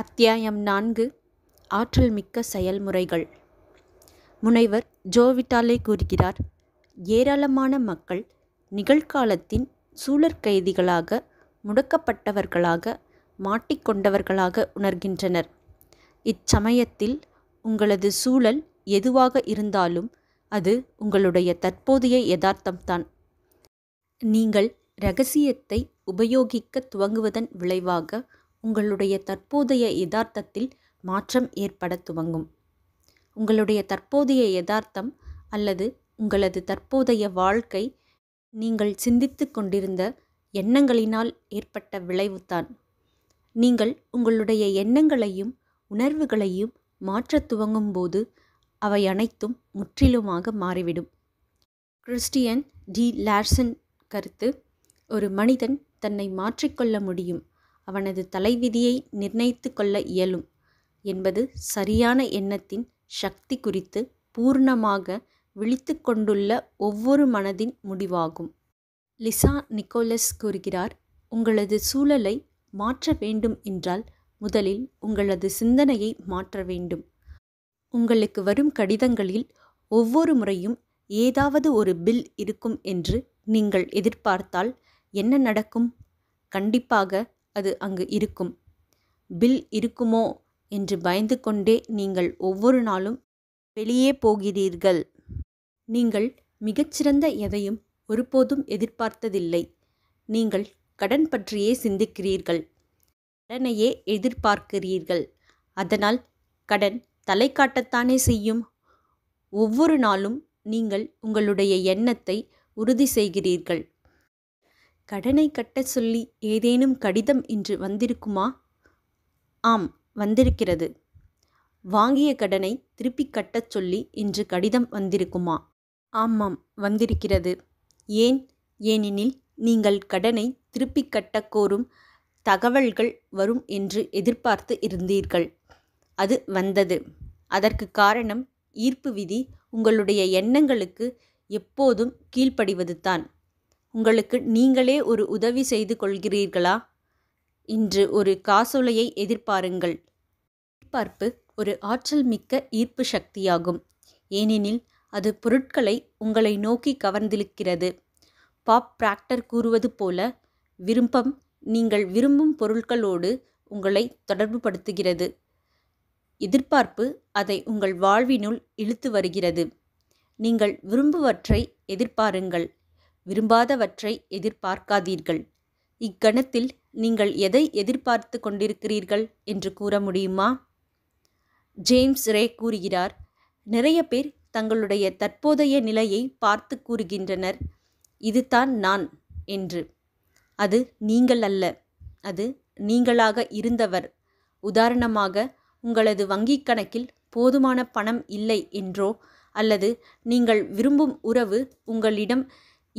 அத்தியாயம் நான்கு ஆற்றல் மிக்க செயல்முறைகள் முனைவர் ஜோவிட்டாலே கூறுகிறார் ஏராளமான மக்கள் நிகழ்காலத்தின் சூழற்கைதிகளாக முடக்கப்பட்டவர்களாக மாட்டிக்கொண்டவர்களாக உணர்கின்றனர் இச்சமயத்தில் உங்களது சூழல் எதுவாக இருந்தாலும் அது உங்களுடைய தற்போதைய யதார்த்தம்தான் நீங்கள் ரகசியத்தை உபயோகிக்க துவங்குவதன் விளைவாக உங்களுடைய தற்போதைய யதார்த்தத்தில் மாற்றம் ஏற்பட துவங்கும் உங்களுடைய தற்போதைய யதார்த்தம் அல்லது உங்களது தற்போதைய வாழ்க்கை நீங்கள் சிந்தித்து கொண்டிருந்த எண்ணங்களினால் ஏற்பட்ட விளைவுதான் நீங்கள் உங்களுடைய எண்ணங்களையும் உணர்வுகளையும் மாற்றத் துவங்கும் போது அவை அனைத்தும் முற்றிலுமாக மாறிவிடும் கிறிஸ்டியன் டி லார்சன் கருத்து ஒரு மனிதன் தன்னை மாற்றிக்கொள்ள முடியும் அவனது தலைவிதியை நிர்ணயித்து கொள்ள இயலும் என்பது சரியான எண்ணத்தின் சக்தி குறித்து பூர்ணமாக விழித்து கொண்டுள்ள ஒவ்வொரு மனதின் முடிவாகும் லிசா நிக்கோலஸ் கூறுகிறார் உங்களது சூழலை மாற்ற வேண்டும் என்றால் முதலில் உங்களது சிந்தனையை மாற்ற வேண்டும் உங்களுக்கு வரும் கடிதங்களில் ஒவ்வொரு முறையும் ஏதாவது ஒரு பில் இருக்கும் என்று நீங்கள் எதிர்பார்த்தால் என்ன நடக்கும் கண்டிப்பாக அது அங்கு இருக்கும் பில் இருக்குமோ என்று பயந்து கொண்டே நீங்கள் ஒவ்வொரு நாளும் வெளியே போகிறீர்கள் நீங்கள் மிகச்சிறந்த எதையும் ஒருபோதும் எதிர்பார்த்ததில்லை நீங்கள் கடன் பற்றியே சிந்திக்கிறீர்கள் கடனையே எதிர்பார்க்கிறீர்கள் அதனால் கடன் தலை காட்டத்தானே செய்யும் ஒவ்வொரு நாளும் நீங்கள் உங்களுடைய எண்ணத்தை உறுதி செய்கிறீர்கள் கடனை கட்டச் சொல்லி ஏதேனும் கடிதம் இன்று வந்திருக்குமா ஆம் வந்திருக்கிறது வாங்கிய கடனை திருப்பி கட்டச் சொல்லி இன்று கடிதம் வந்திருக்குமா ஆமாம் வந்திருக்கிறது ஏன் ஏனெனில் நீங்கள் கடனை திருப்பி கட்டக்கோரும் தகவல்கள் வரும் என்று எதிர்பார்த்து இருந்தீர்கள் அது வந்தது அதற்கு காரணம் ஈர்ப்பு விதி உங்களுடைய எண்ணங்களுக்கு எப்போதும் கீழ்ப்படிவது தான் உங்களுக்கு நீங்களே ஒரு உதவி செய்து கொள்கிறீர்களா இன்று ஒரு காசோலையை எதிர்பாருங்கள் எதிர்பார்ப்பு ஒரு ஆற்றல் மிக்க ஈர்ப்பு சக்தியாகும் ஏனெனில் அது பொருட்களை உங்களை நோக்கி கவர்ந்திழுக்கிறது பாப் பிராக்டர் கூறுவது போல விருப்பம் நீங்கள் விரும்பும் பொருட்களோடு உங்களை தொடர்புபடுத்துகிறது எதிர்பார்ப்பு அதை உங்கள் வாழ்வினுள் இழுத்து வருகிறது நீங்கள் விரும்புவற்றை எதிர்பாருங்கள் விரும்பாதவற்றை எதிர்பார்க்காதீர்கள் இக்கணத்தில் நீங்கள் எதை எதிர்பார்த்து கொண்டிருக்கிறீர்கள் என்று கூற முடியுமா ஜேம்ஸ் ரே கூறுகிறார் நிறைய பேர் தங்களுடைய தற்போதைய நிலையை பார்த்து கூறுகின்றனர் இதுதான் நான் என்று அது நீங்கள் அல்ல அது நீங்களாக இருந்தவர் உதாரணமாக உங்களது வங்கிக் கணக்கில் போதுமான பணம் இல்லை என்றோ அல்லது நீங்கள் விரும்பும் உறவு உங்களிடம்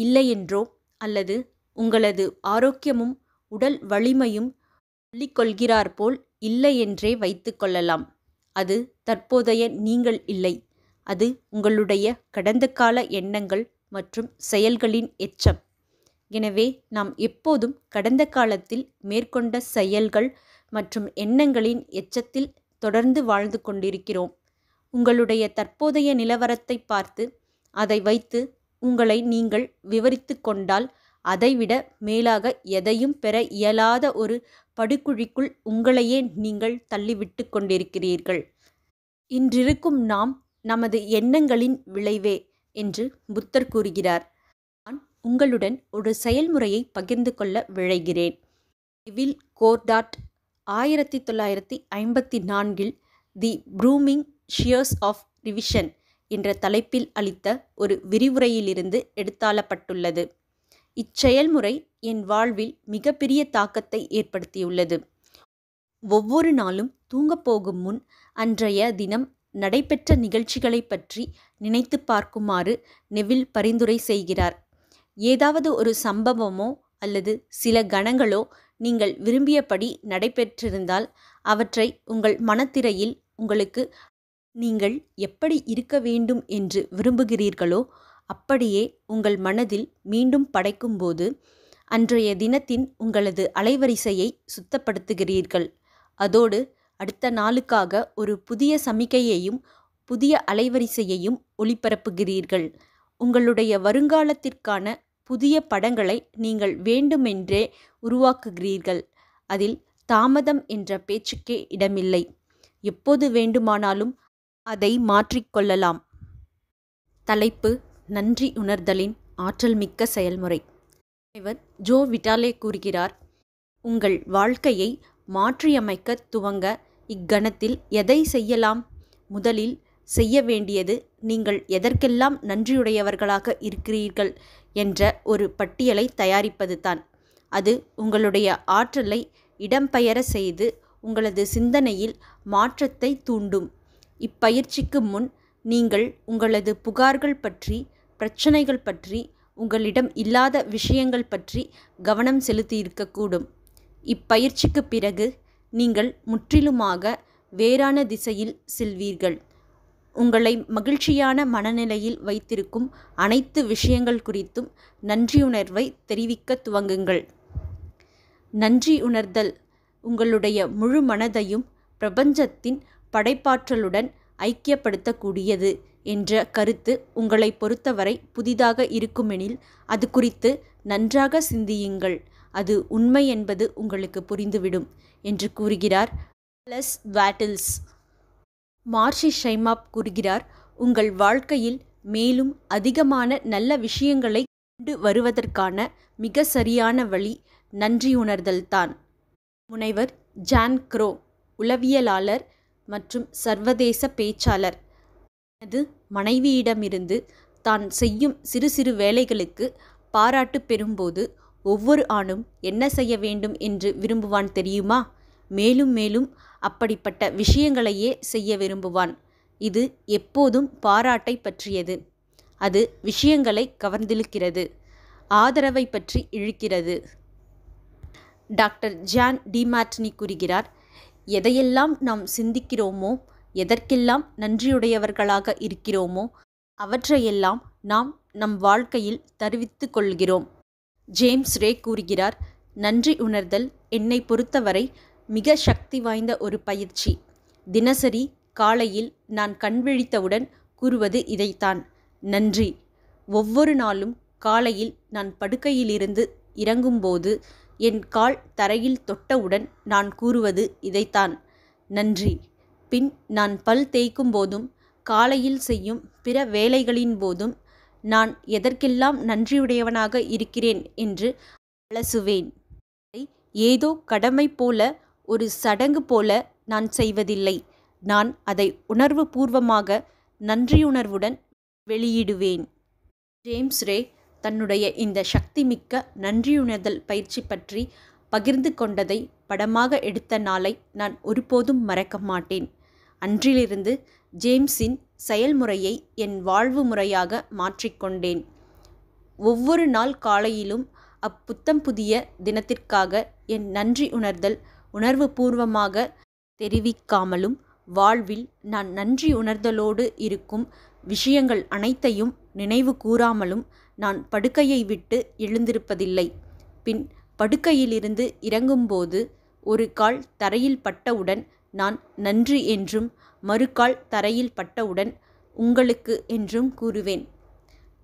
இல்லையென்றோ அல்லது உங்களது ஆரோக்கியமும் உடல் வலிமையும் சொல்லிக்கொள்கிறார் போல் இல்லையென்றே வைத்துக்கொள்ளலாம் அது தற்போதைய நீங்கள் இல்லை அது உங்களுடைய கடந்த கால எண்ணங்கள் மற்றும் செயல்களின் எச்சம் எனவே நாம் எப்போதும் கடந்த காலத்தில் மேற்கொண்ட செயல்கள் மற்றும் எண்ணங்களின் எச்சத்தில் தொடர்ந்து வாழ்ந்து கொண்டிருக்கிறோம் உங்களுடைய தற்போதைய நிலவரத்தை பார்த்து அதை வைத்து உங்களை நீங்கள் விவரித்து கொண்டால் அதைவிட மேலாக எதையும் பெற இயலாத ஒரு படுகுழிக்குள் உங்களையே நீங்கள் தள்ளிவிட்டு கொண்டிருக்கிறீர்கள் இன்றிருக்கும் நாம் நமது எண்ணங்களின் விளைவே என்று புத்தர் கூறுகிறார் நான் உங்களுடன் ஒரு செயல்முறையை பகிர்ந்து கொள்ள விழைகிறேன் வில் கோர்டாட் ஆயிரத்தி தொள்ளாயிரத்தி ஐம்பத்தி நான்கில் the pruning shears of revision என்ற தலைப்பில் அளித்த ஒரு விரிவுரையிலிருந்து எடுத்தாளப்பட்டுள்ளது இச்செயல்முறை என் வாழ்வில் மிகப்பெரிய தாக்கத்தை ஏற்படுத்தியுள்ளது ஒவ்வொரு நாளும் தூங்கப் போகும் முன் அன்றைய தினம் நடைபெற்ற நிகழ்ச்சிகளை பற்றி நினைத்து பார்க்குமாறு நெவில் பரிந்துரை செய்கிறார் ஏதாவது ஒரு சம்பவமோ அல்லது சில கணங்களோ நீங்கள் விரும்பியபடி நடைபெற்றிருந்தால் அவற்றை உங்கள் மனத்திரையில் உங்களுக்கு நீங்கள் எப்படி இருக்க வேண்டும் என்று விரும்புகிறீர்களோ அப்படியே உங்கள் மனதில் மீண்டும் படைக்கும்போது அன்றைய தினத்தின் உங்களது அலைவரிசையை சுத்தப்படுத்துகிறீர்கள் அதோடு அடுத்த நாளுக்காக ஒரு புதிய சமிக்கையையும் புதிய அலைவரிசையையும் ஒளிபரப்புகிறீர்கள் உங்களுடைய வருங்காலத்திற்கான புதிய படங்களை நீங்கள் வேண்டுமென்றே உருவாக்குகிறீர்கள் அதில் தாமதம் என்ற பேச்சுக்கே இடமில்லை எப்போது வேண்டுமானாலும் அதை மாற்றிக்கொள்ளலாம் தலைப்பு நன்றி உணர்தலின் ஆற்றல் மிக்க செயல்முறை முனைவர் ஜோ விட்டாலே கூறுகிறார் உங்கள் வாழ்க்கையை மாற்றியமைக்க துவங்க இக்கணத்தில் எதை செய்யலாம் முதலில் செய்ய வேண்டியது நீங்கள் எதற்கெல்லாம் நன்றியுடையவர்களாக இருக்கிறீர்கள் என்ற ஒரு பட்டியலை தயாரிப்பது தான் அது உங்களுடைய ஆற்றலை இடம்பெயர செய்து உங்களது சிந்தனையில் மாற்றத்தை தூண்டும் இப்பயிற்சிக்கு முன் நீங்கள் உங்களது புகார்கள் பற்றி பிரச்சனைகள் பற்றி உங்களிடம் இல்லாத விஷயங்கள் பற்றி கவனம் செலுத்தியிருக்கக்கூடும் இப்பயிற்சிக்கு பிறகு நீங்கள் முற்றிலுமாக வேறான திசையில் செல்வீர்கள் உங்களை மகிழ்ச்சியான மனநிலையில் வைத்திருக்கும் அனைத்து விஷயங்கள் குறித்தும் நன்றியுணர்வை தெரிவிக்க துவங்குங்கள் நன்றி உணர்தல் உங்களுடைய முழு மனதையும் பிரபஞ்சத்தின் படைப்பாற்றலுடன் ஐக்கியப்படுத்தக்கூடியது என்ற கருத்து உங்களை பொறுத்தவரை புதிதாக இருக்குமெனில் அது குறித்து நன்றாக சிந்தியுங்கள் அது உண்மை என்பது உங்களுக்கு புரிந்துவிடும் என்று கூறுகிறார் பிளஸ் வேட்டில்ஸ் மார்ஷி ஷைமாப் கூறுகிறார் உங்கள் வாழ்க்கையில் மேலும் அதிகமான நல்ல விஷயங்களை கொண்டு வருவதற்கான மிக சரியான வழி நன்றியுணர்தல்தான் முனைவர் ஜான் க்ரோ உளவியலாளர் மற்றும் சர்வதேச பேச்சாளர் தனது மனைவியிடமிருந்து தான் செய்யும் சிறு சிறு வேலைகளுக்கு பாராட்டு பெறும்போது ஒவ்வொரு ஆணும் என்ன செய்ய வேண்டும் என்று விரும்புவான் தெரியுமா மேலும் மேலும் அப்படிப்பட்ட விஷயங்களையே செய்ய விரும்புவான் இது எப்போதும் பாராட்டை பற்றியது அது விஷயங்களை கவர்ந்திழுக்கிறது ஆதரவை பற்றி இழுக்கிறது டாக்டர் ஜான் டிமாட்னி கூறுகிறார் எதையெல்லாம் நாம் சிந்திக்கிறோமோ எதற்கெல்லாம் நன்றியுடையவர்களாக இருக்கிறோமோ அவற்றையெல்லாம் நாம் நம் வாழ்க்கையில் தருவித்து கொள்கிறோம் ஜேம்ஸ் ரே கூறுகிறார் நன்றி உணர்தல் என்னை பொறுத்தவரை மிக சக்தி வாய்ந்த ஒரு பயிற்சி தினசரி காலையில் நான் கண்விழித்தவுடன் கூறுவது இதைத்தான் நன்றி ஒவ்வொரு நாளும் காலையில் நான் படுக்கையிலிருந்து இறங்கும்போது என் கால் தரையில் தொட்டவுடன் நான் கூறுவது இதைத்தான் நன்றி பின் நான் பல் தேய்க்கும் போதும் காலையில் செய்யும் பிற வேலைகளின் போதும் நான் எதற்கெல்லாம் நன்றியுடையவனாக இருக்கிறேன் என்று அலசுவேன் ஏதோ கடமை போல ஒரு சடங்கு போல நான் செய்வதில்லை நான் அதை உணர்வு பூர்வமாக நன்றியுணர்வுடன் வெளியிடுவேன் ஜேம்ஸ் ரே தன்னுடைய இந்த சக்திமிக்க நன்றியுணர்தல் பயிற்சி பற்றி பகிர்ந்து கொண்டதை படமாக எடுத்த நாளை நான் ஒருபோதும் மறக்க மாட்டேன் அன்றிலிருந்து ஜேம்ஸின் செயல்முறையை என் வாழ்வு முறையாக மாற்றிக்கொண்டேன் ஒவ்வொரு நாள் காலையிலும் அப்புத்தம் புதிய தினத்திற்காக என் நன்றி உணர்தல் உணர்வு பூர்வமாக தெரிவிக்காமலும் வாழ்வில் நான் நன்றி உணர்தலோடு இருக்கும் விஷயங்கள் அனைத்தையும் நினைவு கூறாமலும் நான் படுக்கையை விட்டு எழுந்திருப்பதில்லை பின் படுக்கையிலிருந்து இறங்கும்போது ஒரு கால் தரையில் பட்டவுடன் நான் நன்றி என்றும் மறுகால் தரையில் பட்டவுடன் உங்களுக்கு என்றும் கூறுவேன்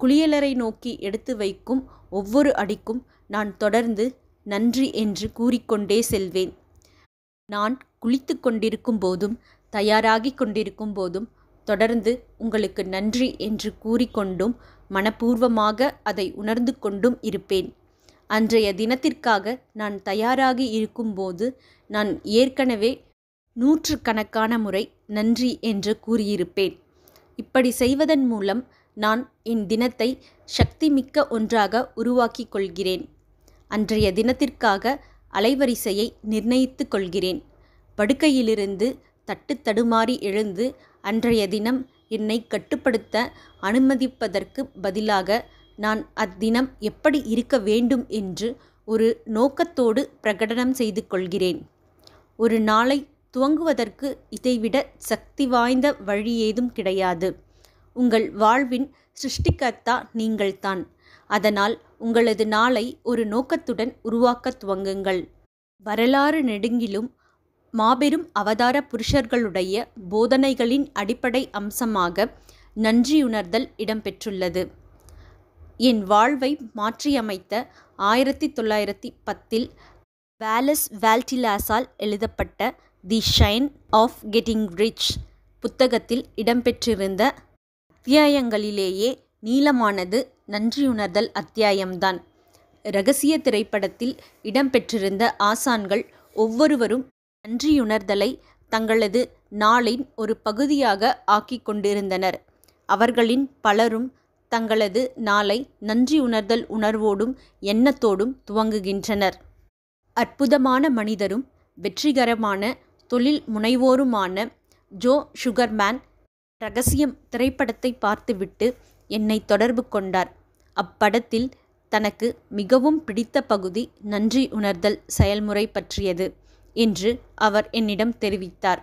குளியலறை நோக்கி எடுத்து வைக்கும் ஒவ்வொரு அடிக்கும் நான் தொடர்ந்து நன்றி என்று கூறிக்கொண்டே செல்வேன் நான் குளித்து கொண்டிருக்கும் போதும் தயாராகி கொண்டிருக்கும் போதும் தொடர்ந்து உங்களுக்கு நன்றி என்று கூறிக்கொண்டும் மனப்பூர்வமாக அதை உணர்ந்து கொண்டும் இருப்பேன் அன்றைய தினத்திற்காக நான் தயாராகி இருக்கும்போது நான் ஏற்கனவே நூற்றுக்கணக்கான முறை நன்றி என்று கூறியிருப்பேன் இப்படி செய்வதன் மூலம் நான் என் தினத்தை சக்தி மிக்க ஒன்றாக உருவாக்கி கொள்கிறேன் அன்றைய தினத்திற்காக அலைவரிசையை நிர்ணயித்து கொள்கிறேன் படுக்கையிலிருந்து தட்டு தடுமாறி எழுந்து அன்றைய தினம் என்னை கட்டுப்படுத்த அனுமதிப்பதற்கு பதிலாக நான் அத்தினம் எப்படி இருக்க வேண்டும் என்று ஒரு நோக்கத்தோடு பிரகடனம் செய்து கொள்கிறேன் ஒரு நாளை துவங்குவதற்கு இதைவிட சக்தி வாய்ந்த வழி ஏதும் கிடையாது உங்கள் வாழ்வின் சிருஷ்டிகர்த்தா நீங்கள்தான் அதனால் உங்களது நாளை ஒரு நோக்கத்துடன் உருவாக்க துவங்குங்கள் வரலாறு நெடுங்கிலும் மாபெரும் அவதார புருஷர்களுடைய போதனைகளின் அடிப்படை அம்சமாக நன்றியுணர்தல் இடம்பெற்றுள்ளது என் வாழ்வை மாற்றியமைத்த ஆயிரத்தி தொள்ளாயிரத்தி பத்தில் வேலஸ் வேல்டிலாஸால் எழுதப்பட்ட the science of getting rich புத்தகத்தில் இடம்பெற்றிருந்த அத்தியாயங்களிலேயே நீளமானது நன்றியுணர்தல் அத்தியாயம்தான் ரகசிய திரைப்படத்தில் இடம்பெற்றிருந்த ஆசான்கள் ஒவ்வொருவரும் நன்றியுணர்தலை தங்களது நாளின் ஒரு பகுதியாக ஆக்கிக் கொண்டிருந்தனர் அவர்களின் பலரும் தங்களது நாளை நன்றியுணர்தல் உணர்வோடும் எண்ணத்தோடும் துவங்குகின்றனர் அற்புதமான மனிதரும் வெற்றிகரமான தொழில் முனைவோருமான ஜோ சுகர்மேன் ரகசியம் திரைப்படத்தை பார்த்துவிட்டு என்னை தொடர்பு கொண்டார் அப்படத்தில் தனக்கு மிகவும் பிடித்த பகுதி நன்றி உணர்தல் செயல்முறை பற்றியது என்று அவர் என்னிடம் தெரிவித்தார்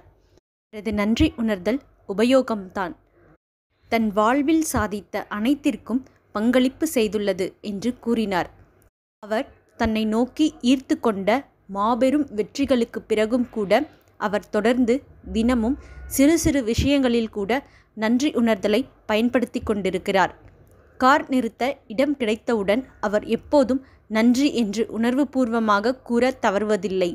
அவரது நன்றி உணர்தல் உபயோகம்தான் தன் வாழ்வில் சாதித்த அனைத்திற்கும் பங்களிப்பு செய்துள்ளது என்று கூறினார் அவர் தன்னை நோக்கி ஈர்த்து கொண்ட மாபெரும் வெற்றிகளுக்கு பிறகும் கூட அவர் தொடர்ந்து தினமும் சிறு சிறு விஷயங்களில் கூட நன்றி உணர்தலை பயன்படுத்தி கொண்டிருக்கிறார் கார் நிறுத்த இடம் கிடைத்தவுடன் அவர் எப்போதும் நன்றி என்று உணர்வுபூர்வமாக கூற தவறுவதில்லை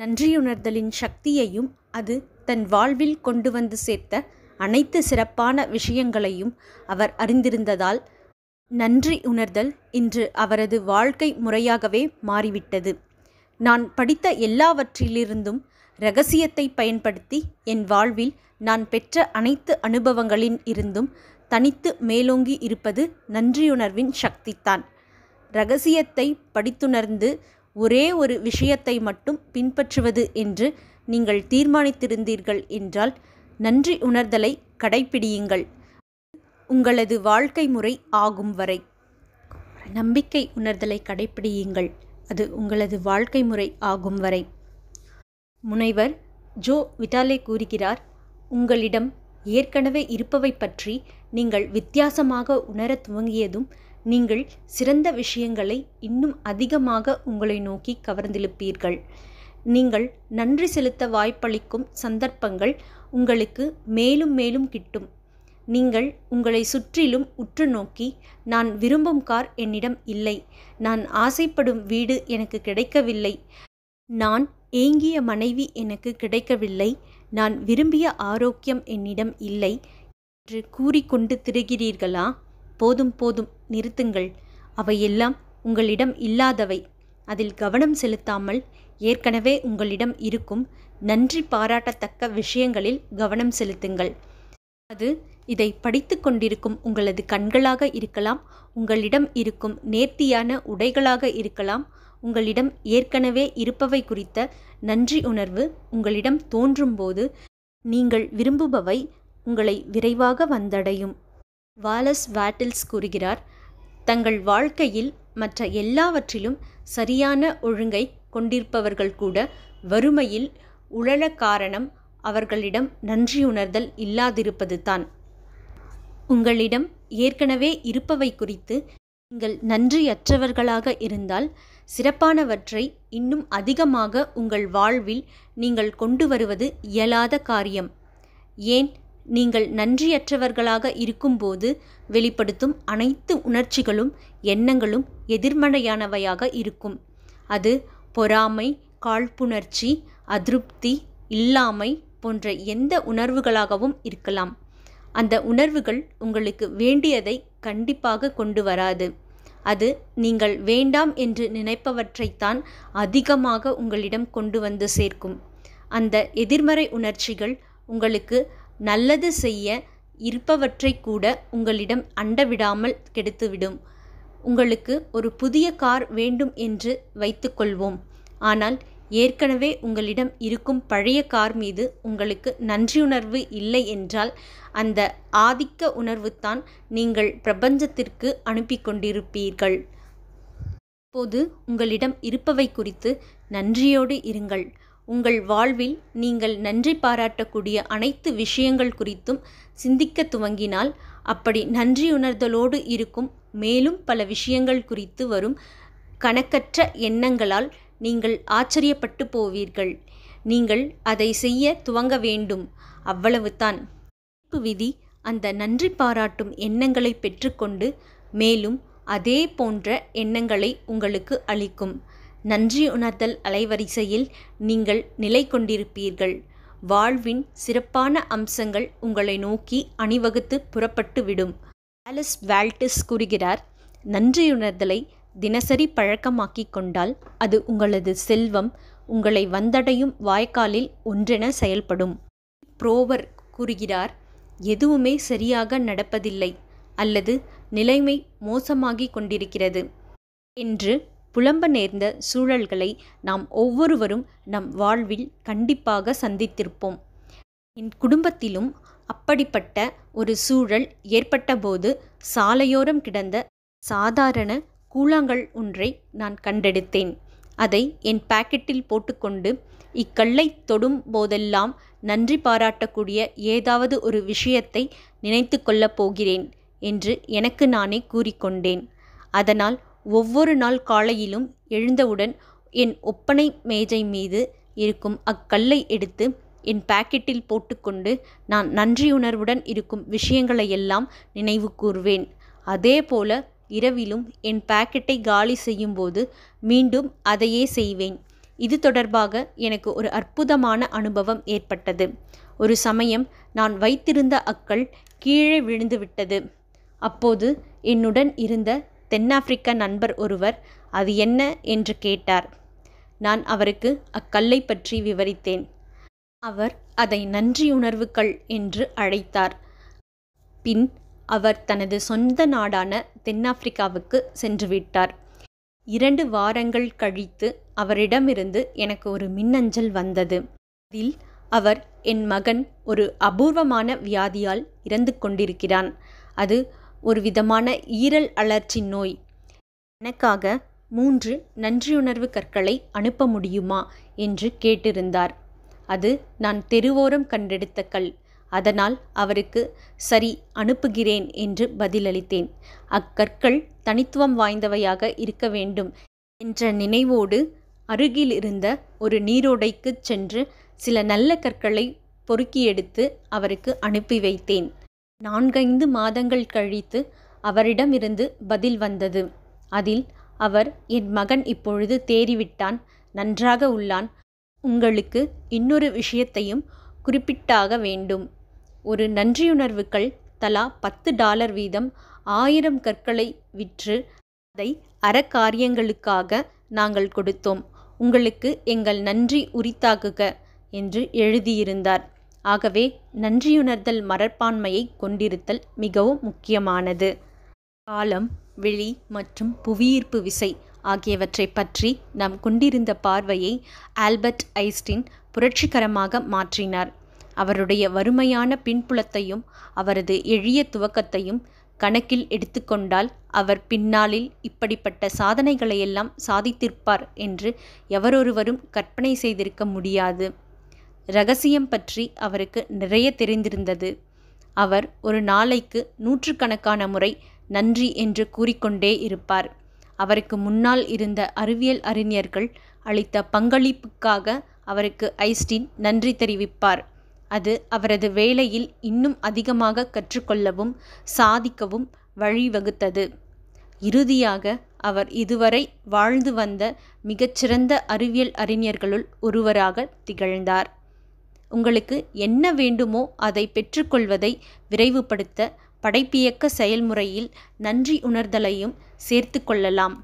நன்றியுணர்தலின் சக்தியையும் அது தன் வாழ்வில் கொண்டு வந்து சேர்த்த அனைத்து சிறப்பான விஷயங்களையும் அவர் அறிந்திருந்ததால் நன்றி உணர்தல் இன்று அவரது வாழ்க்கை முறையாகவே மாறிவிட்டது நான் படித்த எல்லாவற்றிலிருந்தும் ரகசியத்தை பயன்படுத்தி என் வாழ்வில் நான் பெற்ற அனைத்து அனுபவங்களின் இருந்தும் தனித்து மேலோங்கி இருப்பது நன்றியுணர்வின் சக்தித்தான் ரகசியத்தை படித்துணர்ந்து ஒரே ஒரு விஷயத்தை மட்டும் பின்பற்றுவது என்று நீங்கள் தீர்மானித்திருந்தீர்கள் என்றால் நன்றி உணர்தலை கடைப்பிடியுங்கள் உங்களது வாழ்க்கை முறை ஆகும் வரை நம்பிக்கை உணர்தலை கடைப்பிடியுங்கள் அது உங்களது வாழ்க்கை முறை ஆகும் வரை முனைவர் ஜோ விட்டாலே கூறுகிறார் உங்களிடம் ஏற்கனவே இருப்பவை பற்றி நீங்கள் வித்தியாசமாக உணரத் துவங்கியதும் நீங்கள் சிறந்த விஷயங்களை இன்னும் அதிகமாக உங்களை நோக்கி கவர்ந்திழுப்பீர்கள் நீங்கள் நன்றி செலுத்த வாய்ப்பளிக்கும் சந்தர்ப்பங்கள் உங்களுக்கு மேலும் மேலும் கிட்டும் நீங்கள் உங்களை சுற்றிலும் உற்று நோக்கி நான் விரும்பும் கார் என்னிடம் இல்லை நான் ஆசைப்படும் வீடு எனக்கு கிடைக்கவில்லை நான் ஏங்கிய மனைவி எனக்கு கிடைக்கவில்லை நான் விரும்பிய ஆரோக்கியம் என்னிடம் இல்லை என்று கூறிக்கொண்டு திரிகிறீர்களா போதும் போதும் நிறுத்துங்கள் அவையெல்லாம் உங்களிடம் இல்லாதவை அதில் கவனம் செலுத்தாமல் ஏற்கனவே உங்களிடம் இருக்கும் நன்றி பாராட்டத்தக்க விஷயங்களில் கவனம் செலுத்துங்கள் அது இதை படித்து கொண்டிருக்கும் உங்களது கண்களாக இருக்கலாம் உங்களிடம் இருக்கும் நேர்த்தியான உடைகளாக இருக்கலாம் உங்களிடம் ஏற்கனவே இருப்பவை குறித்த நன்றி உணர்வு உங்களிடம் தோன்றும்போது நீங்கள் விரும்புபவை உங்களை விரைவாக வந்தடையும் வாலஸ் வாட்டில்ஸ் கூறுகிறார் தங்கள் வாழ்க்கையில் மற்ற எல்லாவற்றிலும் சரியான ஒழுங்கை கொண்டிருப்பவர்கள் கூட வறுமையில் உழல காரணம் அவர்களிடம் நன்றியுணர்தல் இல்லாதிருப்பது தான் உங்களிடம் ஏற்கனவே இருப்பவை குறித்து நீங்கள் நன்றியற்றவர்களாக இருந்தால் சிறப்பானவற்றை இன்னும் அதிகமாக உங்கள் வாழ்வில் நீங்கள் கொண்டு வருவது இயலாத காரியம் ஏன் நீங்கள் நன்றியற்றவர்களாக இருக்கும்போது வெளிப்படுத்தும் அனைத்து உணர்ச்சிகளும் எண்ணங்களும் எதிர்மறையானவையாக இருக்கும் அது பொறாமை காழ்ப்புணர்ச்சி அதிருப்தி இல்லாமை போன்ற எந்த உணர்வுகளாகவும் இருக்கலாம் அந்த உணர்வுகள் உங்களுக்கு வேண்டியதை கண்டிப்பாக கொண்டு வராது அது நீங்கள் வேண்டாம் என்று நினைப்பவற்றைத்தான் அதிகமாக உங்களிடம் கொண்டு வந்து சேர்க்கும் அந்த எதிர்மறை உணர்ச்சிகள் உங்களுக்கு நல்லது செய்ய இருப்பவற்றை கூட உங்களிடம் அண்டவிடாமல் கெடுத்துவிடும் உங்களுக்கு ஒரு புதிய கார் வேண்டும் என்று வைத்துக்கொள்வோம் ஆனால் ஏற்கனவே உங்களிடம் இருக்கும் பழைய கார் மீது உங்களுக்கு நன்றியுணர்வு இல்லை என்றால் அந்த ஆதிக்க உணர்வு தான் நீங்கள் பிரபஞ்சத்திற்கு அனுப்பி கொண்டிருப்பீர்கள் இப்போது உங்களிடம் இருப்பவை குறித்து நன்றியோடு இருங்கள் உங்கள் வாழ்வில் நீங்கள் நன்றி பாராட்டக்கூடிய அனைத்து விஷயங்கள் குறித்தும் சிந்திக்க துவங்கினால் அப்படி நன்றியுணர்தலோடு இருக்கும் மேலும் பல விஷயங்கள் குறித்து வரும் கணக்கற்ற எண்ணங்களால் நீங்கள் ஆச்சரியப்பட்டு போவீர்கள் நீங்கள் அதை செய்ய துவங்க வேண்டும் அவ்வளவுதான் விதி அந்த நன்றி பாராட்டும் எண்ணங்களை பெற்றுக்கொண்டு மேலும் அதே போன்ற எண்ணங்களை உங்களுக்கு அளிக்கும் நன்றி உணர்தல் அலைவரிசையில் நீங்கள் நிலை கொண்டிருப்பீர்கள் வாழ்வின் சிறப்பான அம்சங்கள் உங்களை நோக்கி அணிவகுத்து புறப்பட்டுவிடும் ஆலஸ் வால்டிஸ் கூறுகிறார் நன்றியுணர்தலை தினசரி பழக்கமாக்கி கொண்டால் அது உங்களது செல்வம் உங்களை வந்தடையும் வாய்க்காலில் ஒன்றென செயல்படும் புரோவர் கூறுகிறார் எதுவுமே சரியாக நடப்பதில்லை அல்லது நிலைமை மோசமாகிக் கொண்டிருக்கிறது என்று புலம்ப நேர்ந்த சூழல்களை நாம் ஒவ்வொருவரும் நம் வாழ்வில் கண்டிப்பாக சந்தித்திருப்போம் என் குடும்பத்திலும் அப்படிப்பட்ட ஒரு சூழல் ஏற்பட்டபோது சாலையோரம் கிடந்த சாதாரண கூழாங்கல் ஒன்றை நான் கண்டெடுத்தேன் அதை என் பாக்கெட்டில் போட்டுக்கொண்டு இக்கல்லை தொடும் போதெல்லாம் நன்றி பாராட்டக்கூடிய ஏதாவது ஒரு விஷயத்தை நினைத்து கொள்ளப் போகிறேன் என்று எனக்கு நானே கூறிக்கொண்டேன் அதனால் ஒவ்வொரு நாள் காலையிலும் எழுந்தவுடன் என் ஒப்பனை மேஜை மீது இருக்கும் அக்கல்லை எடுத்து என் பாக்கெட்டில் போட்டுக்கொண்டு நான் நன்றியுணர்வுடன் இருக்கும் விஷயங்களையெல்லாம் நினைவு கூர்வேன் அதேபோல இரவிலும் என் பாக்கெட்டை காலி செய்யும்போது மீண்டும் அதையே செய்வேன் இது தொடர்பாக எனக்கு ஒரு அற்புதமான அனுபவம் ஏற்பட்டது ஒரு சமயம் நான் வைத்திருந்த அக்கள் கீழே விழுந்துவிட்டது அப்போது என்னுடன் இருந்த தென்னாப்பிரிக்க நண்பர் ஒருவர் அது என்ன என்று கேட்டார் நான் அவருக்கு அக்கல்லை பற்றி விவரித்தேன் அவர் அதை நன்றியுணர்வுகள் என்று அழைத்தார் பின் அவர் தனது சொந்த நாடான தென்னாப்பிரிக்காவுக்கு சென்றுவிட்டார் இரண்டு வாரங்கள் கழித்து அவரிடமிருந்து எனக்கு ஒரு மின்னஞ்சல் வந்தது அதில் அவர் என் மகன் ஒரு அபூர்வமான வியாதியால் இறந்து கொண்டிருக்கிறான் அது ஒரு விதமான ஈரல் அழற்சி நோய் எனக்காக மூன்று நன்றியுணர்வு கற்களை அனுப்ப முடியுமா என்று கேட்டிருந்தார் அது நான் தெருவோரம் கண்டெடுத்த கல் அதனால் அவருக்கு சரி அனுப்புகிறேன் என்று பதிலளித்தேன் அக்கற்கள் தனித்துவம் வாய்ந்தவையாக இருக்க வேண்டும் என்ற நினைவோடு அருகில் இருந்த ஒரு நீரோடைக்கு சென்று சில நல்ல கற்களை பொறுக்கி எடுத்து அவருக்கு அனுப்பி வைத்தேன் நான்கைந்து மாதங்கள் கழித்து அவரிடமிருந்து பதில் வந்தது அதில் அவர் என் மகன் இப்பொழுது தேறிவிட்டான் நன்றாக உள்ளான் உங்களுக்கு இன்னொரு விஷயத்தையும் குறிப்பிட்டாக வேண்டும் ஒரு நன்றியுணர்வுகள் தலா பத்து டாலர் வீதம் ஆயிரம் கற்களை விற்று அதை அறக்காரியங்களுக்காக நாங்கள் கொடுத்தோம் உங்களுக்கு எங்கள் நன்றி உரித்தாக்குக என்று எழுதியிருந்தார் ஆகவே நன்றியுணர்தல் மரப்பான்மையை கொண்டிருத்தல் மிகவும் முக்கியமானது காலம் வெளி மற்றும் புவியீர்ப்பு விசை ஆகியவற்றை பற்றி நாம் கொண்டிருந்த பார்வையை ஆல்பர்ட் ஐஸ்டின் புரட்சிகரமாக மாற்றினார் அவருடைய வறுமையான பின்புலத்தையும் அவரது எளிய துவக்கத்தையும் கணக்கில் எடுத்துக்கொண்டால் அவர் பின்னாளில் இப்படிப்பட்ட சாதனைகளையெல்லாம் சாதித்திருப்பார் என்று எவரொருவரும் கற்பனை செய்திருக்க முடியாது ரகசியம் பற்றி அவருக்கு நிறைய தெரிந்திருந்தது அவர் ஒரு நாளைக்கு நூற்றுக்கணக்கான முறை நன்றி என்று கூறிக்கொண்டே இருப்பார் அவருக்கு முன்னால் இருந்த அறிவியல் அறிஞர்கள் அளித்த பங்களிப்புக்காக அவருக்கு ஐஸ்டீன் நன்றி தெரிவிப்பார் அது அவரது வேலையில் இன்னும் அதிகமாக கற்றுக்கொள்ளவும் சாதிக்கவும் வழிவகுத்தது இறுதியாக அவர் இதுவரை வாழ்ந்து வந்த மிகச்சிறந்த அறிவியல் அறிஞர்களுள் ஒருவராக திகழ்ந்தார் உங்களுக்கு என்ன வேண்டுமோ அதை பெற்றுக்கொள்வதை விரைவுபடுத்த படைப்பியக்க செயல்முறையில் நன்றி உணர்தலையும் சேர்த்து கொள்ளலாம்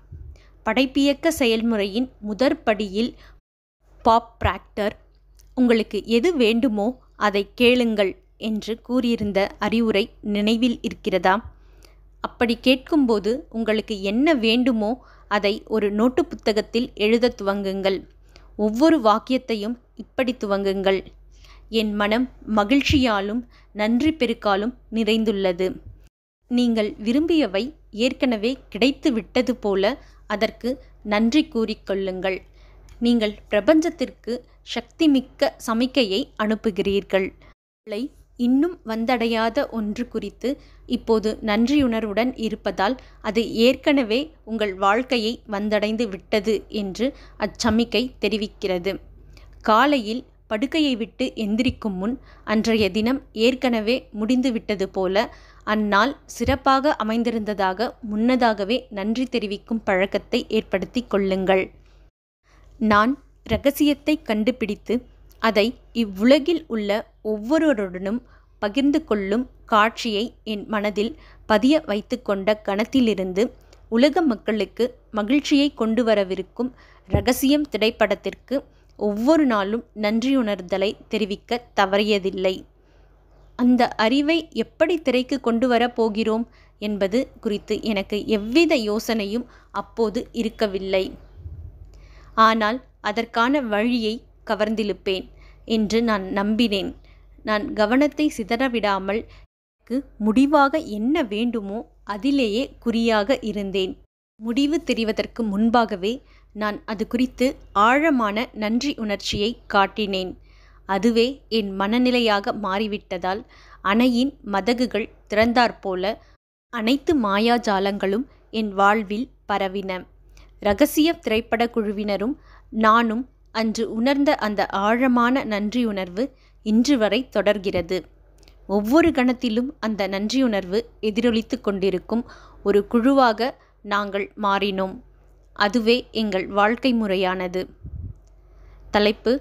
படைப்பியக்க செயல்முறையின் முதற்படியில் பாப் பிராக்டர் உங்களுக்கு எது வேண்டுமோ அதை கேளுங்கள் என்று கூறியிருந்த அறிவுரை நினைவில் இருக்கிறதா அப்படி கேட்கும்போது உங்களுக்கு என்ன வேண்டுமோ அதை ஒரு நோட்டு புத்தகத்தில் எழுத துவங்குங்கள் ஒவ்வொரு வாக்கியத்தையும் இப்படி துவங்குங்கள் என் மனம் மகிழ்ச்சியாலும் நன்றி பெருக்காலும் நிறைந்துள்ளது நீங்கள் விரும்பியவை ஏற்கனவே கிடைத்து விட்டது போல அதற்கு நன்றி கூறிக்கொள்ளுங்கள் நீங்கள் பிரபஞ்சத்திற்கு சக்திமிக்க சமிக்கையை அனுப்புகிறீர்கள் இன்னும் வந்தடையாத ஒன்று குறித்து இப்போது நன்றியுணர்வுடன் இருப்பதால் அது ஏற்கனவே உங்கள் வாழ்க்கையை வந்தடைந்து விட்டது என்று அச்சமிக்கை தெரிவிக்கிறது காலையில் படுக்கையை விட்டு எந்திரிக்கும் முன் அன்றைய தினம் ஏற்கனவே முடிந்துவிட்டது போல அந்நாள் சிறப்பாக அமைந்திருந்ததாக முன்னதாகவே நன்றி தெரிவிக்கும் பழக்கத்தை ஏற்படுத்தி கொள்ளுங்கள் நான் இரகசியத்தை கண்டுபிடித்து அதை இவ்வுலகில் உள்ள ஒவ்வொருவருடனும் பகிர்ந்து கொள்ளும் காட்சியை என் மனதில் பதிய வைத்து கொண்ட கணத்திலிருந்து உலக மக்களுக்கு மகிழ்ச்சியை கொண்டு வரவிருக்கும் ரகசியம் திரைப்படத்திற்கு ஒவ்வொரு நாளும் நன்றியுணர்தலை தெரிவிக்க தவறியதில்லை அந்த அறிவை எப்படி திரைக்கு கொண்டு வரப்போகிறோம் என்பது குறித்து எனக்கு எவ்வித யோசனையும் அப்போது இருக்கவில்லை ஆனால் அதற்கான வழியை கவர்ந்திழுப்பேன் என்று நான் நம்பினேன் நான் கவனத்தை சிதறவிடாமல் எனக்கு முடிவாக என்ன வேண்டுமோ அதிலேயே குறியாக இருந்தேன் முடிவு தெரிவதற்கு முன்பாகவே நான் அது குறித்து ஆழமான நன்றி உணர்ச்சியை காட்டினேன் அதுவே என் மனநிலையாக மாறிவிட்டதால் அணையின் மதகுகள் திறந்தாற்போல அனைத்து மாயாஜாலங்களும் என் வாழ்வில் பரவின ரகசிய திரைப்பட குழுவினரும் நானும் அன்று உணர்ந்த அந்த ஆழமான நன்றியுணர்வு இன்று வரை தொடர்கிறது ஒவ்வொரு கணத்திலும் அந்த நன்றியுணர்வு எதிரொலித்து கொண்டிருக்கும் ஒரு குழுவாக நாங்கள் மாறினோம் அதுவே எங்கள் வாழ்க்கை முறையானது தலைப்பு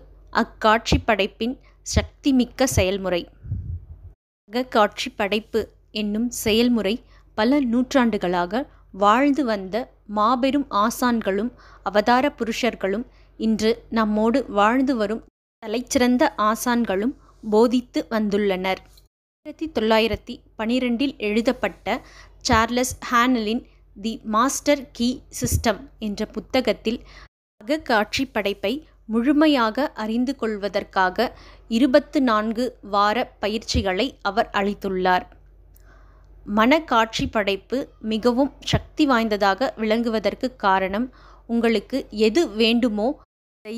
அக்காட்சி படைப்பின் சக்திமிக்க செயல்முறை அகக்காட்சி படைப்பு என்னும் செயல்முறை பல நூற்றாண்டுகளாக வாழ்ந்து வந்த மாபெரும் ஆசான்களும் அவதார புருஷர்களும் இன்று நம்மோடு வாழ்ந்து வரும் தலைச்சிறந்த ஆசான்களும் போதித்து வந்துள்ளனர் ஆயிரத்தி தொள்ளாயிரத்தி பனிரெண்டில் எழுதப்பட்ட சார்லஸ் ஹானலின் தி மாஸ்டர் கீ சிஸ்டம் என்ற புத்தகத்தில் அகக்காட்சி படைப்பை முழுமையாக அறிந்து கொள்வதற்காக இருபத்து நான்கு வார பயிற்சிகளை அவர் அளித்துள்ளார் மனக்காட்சி படைப்பு மிகவும் சக்தி வாய்ந்ததாக விளங்குவதற்கு காரணம் உங்களுக்கு எது வேண்டுமோ அதை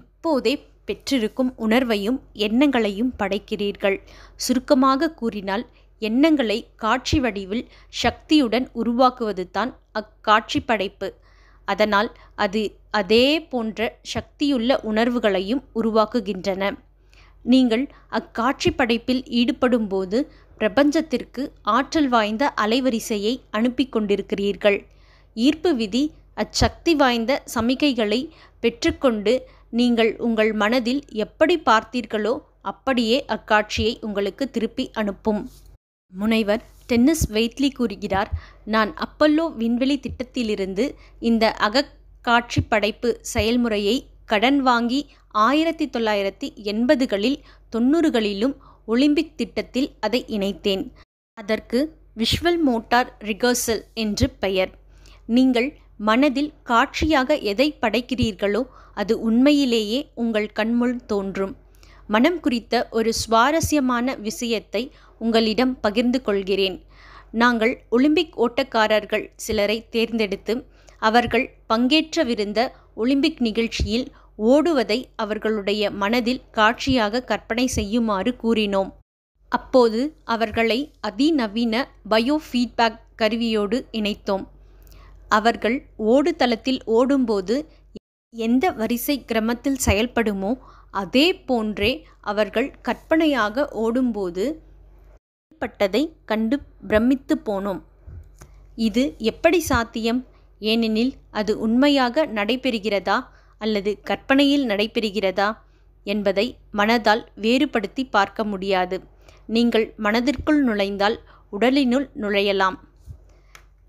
இப்போதே பெற்றிருக்கும் உணர்வையும் எண்ணங்களையும் படைக்கிறீர்கள் சுருக்கமாக கூறினால் எண்ணங்களை காட்சி வடிவில் சக்தியுடன் உருவாக்குவது தான் அக்காட்சி படைப்பு அதனால் அது அதே போன்ற சக்தியுள்ள உணர்வுகளையும் உருவாக்குகின்றன நீங்கள் அக்காட்சி படைப்பில் ஈடுபடும்போது பிரபஞ்சத்திற்கு ஆற்றல் வாய்ந்த அலைவரிசையை அனுப்பி கொண்டிருக்கிறீர்கள் ஈர்ப்பு விதி அச்சக்தி வாய்ந்த சமிகைகளை பெற்றுக்கொண்டு நீங்கள் உங்கள் மனதில் எப்படி பார்த்தீர்களோ அப்படியே அக்காட்சியை உங்களுக்கு திருப்பி அனுப்பும் முனைவர் டென்னிஸ் வெயிட்லி கூறுகிறார் நான் அப்பல்லோ விண்வெளி திட்டத்திலிருந்து இந்த படைப்பு செயல்முறையை கடன் வாங்கி ஆயிரத்தி தொள்ளாயிரத்தி எண்பதுகளில் தொண்ணூறுகளிலும் ஒலிம்பிக் திட்டத்தில் அதை இணைத்தேன் அதற்கு விஷுவல் மோட்டார் ரிகர்சல் என்று பெயர் நீங்கள் மனதில் காட்சியாக எதை படைக்கிறீர்களோ அது உண்மையிலேயே உங்கள் கண்முள் தோன்றும் மனம் குறித்த ஒரு சுவாரஸ்யமான விஷயத்தை உங்களிடம் பகிர்ந்து கொள்கிறேன் நாங்கள் ஒலிம்பிக் ஓட்டக்காரர்கள் சிலரை தேர்ந்தெடுத்து அவர்கள் பங்கேற்றவிருந்த ஒலிம்பிக் நிகழ்ச்சியில் ஓடுவதை அவர்களுடைய மனதில் காட்சியாக கற்பனை செய்யுமாறு கூறினோம் அப்போது அவர்களை அதிநவீன பயோ ஃபீட்பேக் கருவியோடு இணைத்தோம் அவர்கள் ஓடுதளத்தில் ஓடும்போது எந்த வரிசை கிரமத்தில் செயல்படுமோ அதே போன்றே அவர்கள் கற்பனையாக ஓடும்போது ஏற்பட்டதை கண்டு பிரமித்து போனோம் இது எப்படி சாத்தியம் ஏனெனில் அது உண்மையாக நடைபெறுகிறதா அல்லது கற்பனையில் நடைபெறுகிறதா என்பதை மனதால் வேறுபடுத்தி பார்க்க முடியாது நீங்கள் மனதிற்குள் நுழைந்தால் உடலினுள் நுழையலாம்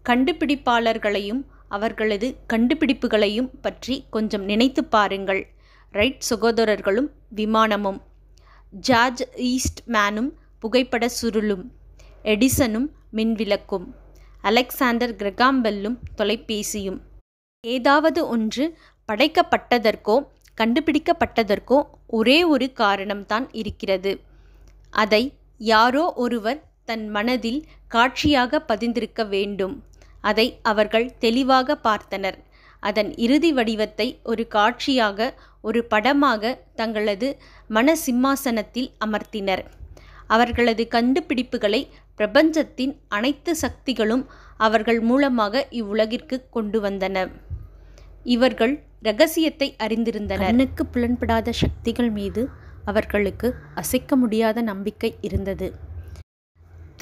கண்டுபிடிப்பாளர்களையும் அவர்களது கண்டுபிடிப்புகளையும் பற்றி கொஞ்சம் நினைத்து பாருங்கள் ரைட் சகோதரர்களும் விமானமும் ஜார்ஜ் ஈஸ்ட் மேனும் புகைப்பட சுருளும் எடிசனும் மின்விளக்கும் அலெக்சாண்டர் கிரகாம்பெல்லும் தொலைபேசியும் ஏதாவது ஒன்று படைக்கப்பட்டதற்கோ கண்டுபிடிக்கப்பட்டதற்கோ ஒரே ஒரு காரணம்தான் இருக்கிறது அதை யாரோ ஒருவர் தன் மனதில் காட்சியாக பதிந்திருக்க வேண்டும் அதை அவர்கள் தெளிவாக பார்த்தனர் அதன் இறுதி வடிவத்தை ஒரு காட்சியாக ஒரு படமாக தங்களது மன சிம்மாசனத்தில் அமர்த்தினர் அவர்களது கண்டுபிடிப்புகளை பிரபஞ்சத்தின் அனைத்து சக்திகளும் அவர்கள் மூலமாக இவ்வுலகிற்கு கொண்டு வந்தன இவர்கள் இரகசியத்தை அறிந்திருந்தனர் கண்ணுக்கு புலன்படாத சக்திகள் மீது அவர்களுக்கு அசைக்க முடியாத நம்பிக்கை இருந்தது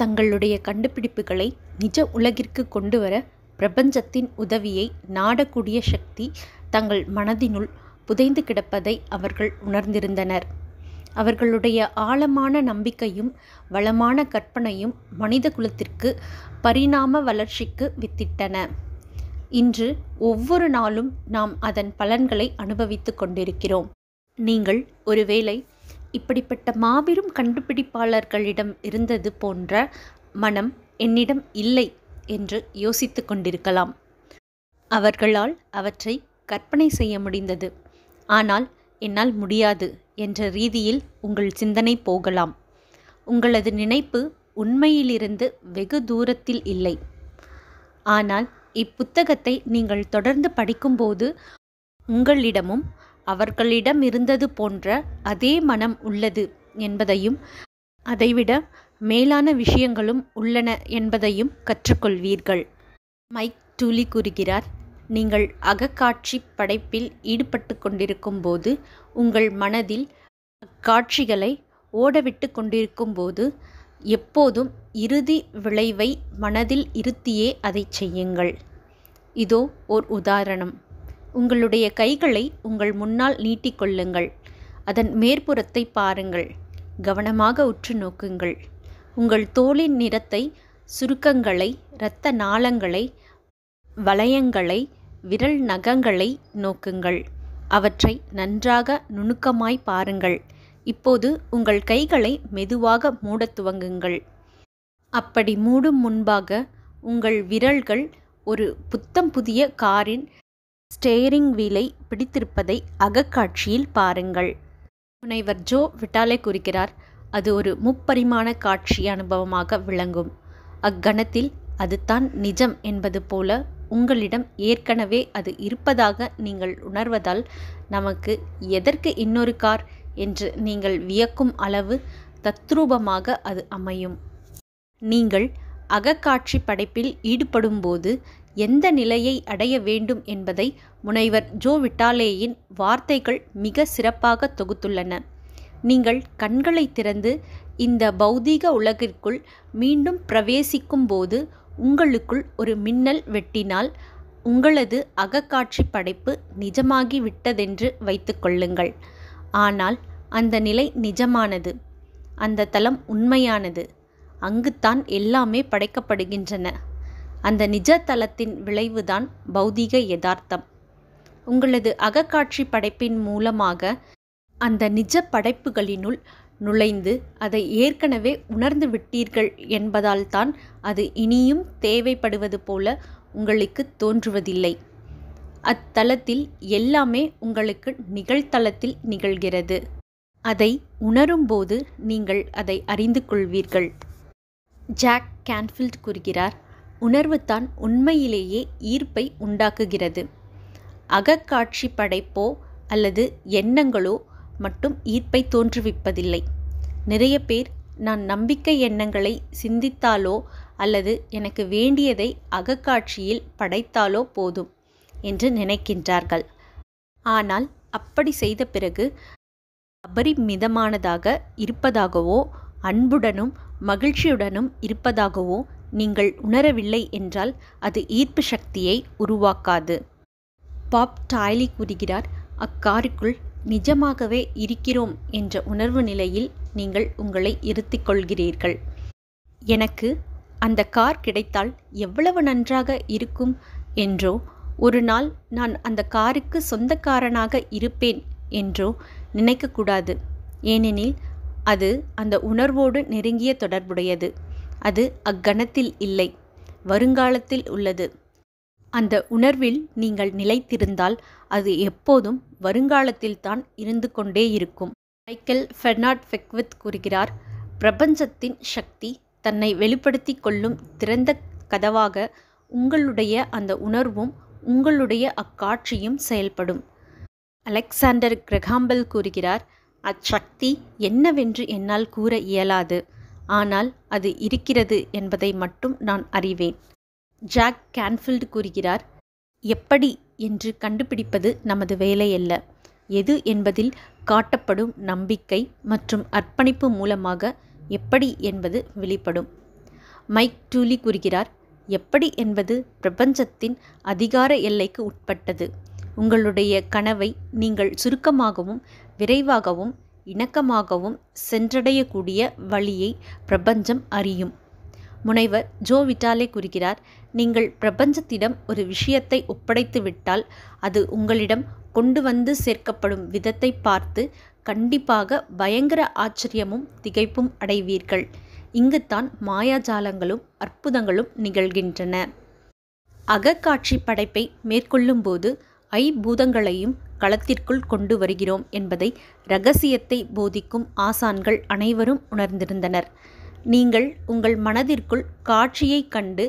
தங்களுடைய கண்டுபிடிப்புகளை நிஜ உலகிற்கு கொண்டு வர பிரபஞ்சத்தின் உதவியை நாடக்கூடிய சக்தி தங்கள் மனதினுள் புதைந்து கிடப்பதை அவர்கள் உணர்ந்திருந்தனர் அவர்களுடைய ஆழமான நம்பிக்கையும் வளமான கற்பனையும் மனித குலத்திற்கு பரிணாம வளர்ச்சிக்கு வித்திட்டன இன்று ஒவ்வொரு நாளும் நாம் அதன் பலன்களை அனுபவித்து கொண்டிருக்கிறோம் நீங்கள் ஒருவேளை இப்படிப்பட்ட மாபெரும் கண்டுபிடிப்பாளர்களிடம் இருந்தது போன்ற மனம் என்னிடம் இல்லை என்று யோசித்து கொண்டிருக்கலாம் அவர்களால் அவற்றை கற்பனை செய்ய முடிந்தது ஆனால் என்னால் முடியாது என்ற ரீதியில் உங்கள் சிந்தனை போகலாம் உங்களது நினைப்பு உண்மையிலிருந்து வெகு தூரத்தில் இல்லை ஆனால் இப்புத்தகத்தை நீங்கள் தொடர்ந்து படிக்கும்போது உங்களிடமும் அவர்களிடம் இருந்தது போன்ற அதே மனம் உள்ளது என்பதையும் அதைவிட மேலான விஷயங்களும் உள்ளன என்பதையும் கற்றுக்கொள்வீர்கள் மைக் டூலி கூறுகிறார் நீங்கள் அகக்காட்சி படைப்பில் ஈடுபட்டு கொண்டிருக்கும் போது உங்கள் மனதில் அக்காட்சிகளை ஓடவிட்டு கொண்டிருக்கும் போது எப்போதும் இறுதி விளைவை மனதில் இருத்தியே அதை செய்யுங்கள் இதோ ஓர் உதாரணம் உங்களுடைய கைகளை உங்கள் முன்னால் நீட்டிக்கொள்ளுங்கள் அதன் மேற்புறத்தை பாருங்கள் கவனமாக உற்று நோக்குங்கள் உங்கள் தோளின் நிறத்தை சுருக்கங்களை இரத்த நாளங்களை வளையங்களை விரல் நகங்களை நோக்குங்கள் அவற்றை நன்றாக நுணுக்கமாய் பாருங்கள் இப்போது உங்கள் கைகளை மெதுவாக மூடத் துவங்குங்கள் அப்படி மூடும் முன்பாக உங்கள் விரல்கள் ஒரு புத்தம் புதிய காரின் ஸ்டேரிங் வீலை பிடித்திருப்பதை அகக்காட்சியில் பாருங்கள் முனைவர் ஜோ விட்டாலே குறிக்கிறார் அது ஒரு முப்பரிமாண காட்சி அனுபவமாக விளங்கும் அக்கணத்தில் அதுதான் நிஜம் என்பது போல உங்களிடம் ஏற்கனவே அது இருப்பதாக நீங்கள் உணர்வதால் நமக்கு எதற்கு இன்னொரு கார் என்று நீங்கள் வியக்கும் அளவு தத்ரூபமாக அது அமையும் நீங்கள் அகக்காட்சி படைப்பில் ஈடுபடும்போது எந்த நிலையை அடைய வேண்டும் என்பதை முனைவர் ஜோ விட்டாலேயின் வார்த்தைகள் மிக சிறப்பாக தொகுத்துள்ளன நீங்கள் கண்களை திறந்து இந்த பௌதீக உலகிற்குள் மீண்டும் பிரவேசிக்கும் போது உங்களுக்குள் ஒரு மின்னல் வெட்டினால் உங்களது அகக்காட்சி படைப்பு நிஜமாகி விட்டதென்று வைத்துக்கொள்ளுங்கள் ஆனால் அந்த நிலை நிஜமானது அந்த தலம் உண்மையானது அங்குத்தான் எல்லாமே படைக்கப்படுகின்றன அந்த நிஜ தலத்தின் விளைவுதான் பௌதிக யதார்த்தம் உங்களது அகக்காட்சி படைப்பின் மூலமாக அந்த நிஜ படைப்புகளினுள் நுழைந்து அதை ஏற்கனவே உணர்ந்து விட்டீர்கள் என்பதால்தான் அது இனியும் தேவைப்படுவது போல உங்களுக்கு தோன்றுவதில்லை அத்தலத்தில் எல்லாமே உங்களுக்கு நிகழ்த்தலத்தில் நிகழ்கிறது அதை உணரும்போது நீங்கள் அதை அறிந்து கொள்வீர்கள் ஜாக் கேன்ஃபில்ட் கூறுகிறார் உணர்வு தான் உண்மையிலேயே ஈர்ப்பை உண்டாக்குகிறது அகக்காட்சி படைப்போ அல்லது எண்ணங்களோ மட்டும் ஈர்ப்பை தோன்றுவிப்பதில்லை நிறைய பேர் நான் நம்பிக்கை எண்ணங்களை சிந்தித்தாலோ அல்லது எனக்கு வேண்டியதை அகக்காட்சியில் படைத்தாலோ போதும் என்று நினைக்கின்றார்கள் ஆனால் அப்படி செய்த பிறகு அபரிமிதமானதாக இருப்பதாகவோ அன்புடனும் மகிழ்ச்சியுடனும் இருப்பதாகவோ நீங்கள் உணரவில்லை என்றால் அது ஈர்ப்பு சக்தியை உருவாக்காது பாப் டாய்லி கூறுகிறார் அக்காருக்குள் நிஜமாகவே இருக்கிறோம் என்ற உணர்வு நிலையில் நீங்கள் உங்களை இருத்திக் கொள்கிறீர்கள் எனக்கு அந்த கார் கிடைத்தால் எவ்வளவு நன்றாக இருக்கும் என்றோ ஒரு நாள் நான் அந்த காருக்கு சொந்தக்காரனாக இருப்பேன் என்றோ நினைக்கக்கூடாது ஏனெனில் அது அந்த உணர்வோடு நெருங்கிய தொடர்புடையது அது அக்கணத்தில் இல்லை வருங்காலத்தில் உள்ளது அந்த உணர்வில் நீங்கள் நிலைத்திருந்தால் அது எப்போதும் வருங்காலத்தில் தான் இருந்து கொண்டே இருக்கும் மைக்கேல் ஃபெர்னாட் ஃபெக்வித் கூறுகிறார் பிரபஞ்சத்தின் சக்தி தன்னை வெளிப்படுத்தி கொள்ளும் திறந்த கதவாக உங்களுடைய அந்த உணர்வும் உங்களுடைய அக்காட்சியும் செயல்படும் அலெக்சாண்டர் கிரகாம்பல் கூறுகிறார் அச்சக்தி என்னவென்று என்னால் கூற இயலாது ஆனால் அது இருக்கிறது என்பதை மட்டும் நான் அறிவேன் ஜாக் கேன்ஃபீல்டு கூறுகிறார் எப்படி என்று கண்டுபிடிப்பது நமது வேலை அல்ல எது என்பதில் காட்டப்படும் நம்பிக்கை மற்றும் அர்ப்பணிப்பு மூலமாக எப்படி என்பது வெளிப்படும் மைக் டூலி கூறுகிறார் எப்படி என்பது பிரபஞ்சத்தின் அதிகார எல்லைக்கு உட்பட்டது உங்களுடைய கனவை நீங்கள் சுருக்கமாகவும் விரைவாகவும் இணக்கமாகவும் சென்றடையக்கூடிய வழியை பிரபஞ்சம் அறியும் முனைவர் ஜோ விட்டாலே கூறுகிறார் நீங்கள் பிரபஞ்சத்திடம் ஒரு விஷயத்தை ஒப்படைத்து விட்டால் அது உங்களிடம் கொண்டு வந்து சேர்க்கப்படும் விதத்தை பார்த்து கண்டிப்பாக பயங்கர ஆச்சரியமும் திகைப்பும் அடைவீர்கள் இங்குத்தான் மாயாஜாலங்களும் அற்புதங்களும் நிகழ்கின்றன அகக்காட்சி படைப்பை மேற்கொள்ளும்போது ஐபூதங்களையும் களத்திற்குள் கொண்டு வருகிறோம் என்பதை ரகசியத்தை போதிக்கும் ஆசான்கள் அனைவரும் உணர்ந்திருந்தனர் நீங்கள் உங்கள் மனதிற்குள் காட்சியைக் கண்டு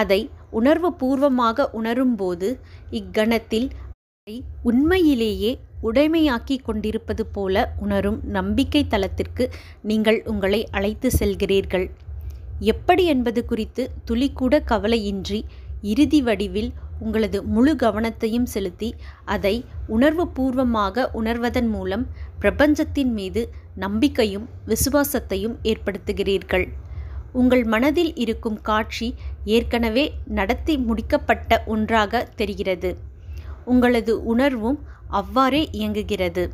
அதை உணர்வுபூர்வமாக உணரும்போது இக்கணத்தில் அதை உண்மையிலேயே உடைமையாக்கி கொண்டிருப்பது போல உணரும் நம்பிக்கை தளத்திற்கு நீங்கள் உங்களை அழைத்து செல்கிறீர்கள் எப்படி என்பது குறித்து துளிக்கூட கவலையின்றி இறுதி வடிவில் உங்களது முழு கவனத்தையும் செலுத்தி அதை உணர்வுபூர்வமாக உணர்வதன் மூலம் பிரபஞ்சத்தின் மீது நம்பிக்கையும் விசுவாசத்தையும் ஏற்படுத்துகிறீர்கள் உங்கள் மனதில் இருக்கும் காட்சி ஏற்கனவே நடத்தி முடிக்கப்பட்ட ஒன்றாக தெரிகிறது உங்களது உணர்வும் அவ்வாறே இயங்குகிறது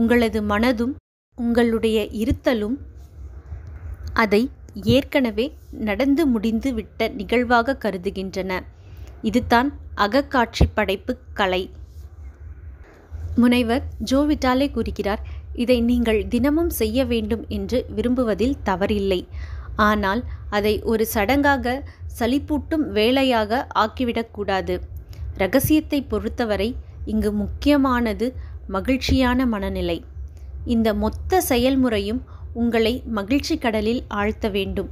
உங்களது மனதும் உங்களுடைய இருத்தலும் அதை ஏற்கனவே நடந்து முடிந்து விட்ட நிகழ்வாக கருதுகின்றன இதுதான் அகக்காட்சி படைப்பு கலை முனைவர் ஜோ விட்டாலே கூறுகிறார் இதை நீங்கள் தினமும் செய்ய வேண்டும் என்று விரும்புவதில் தவறில்லை ஆனால் அதை ஒரு சடங்காக சலிப்பூட்டும் வேலையாக ஆக்கிவிடக்கூடாது ரகசியத்தை பொறுத்தவரை இங்கு முக்கியமானது மகிழ்ச்சியான மனநிலை இந்த மொத்த செயல்முறையும் உங்களை மகிழ்ச்சி கடலில் ஆழ்த்த வேண்டும்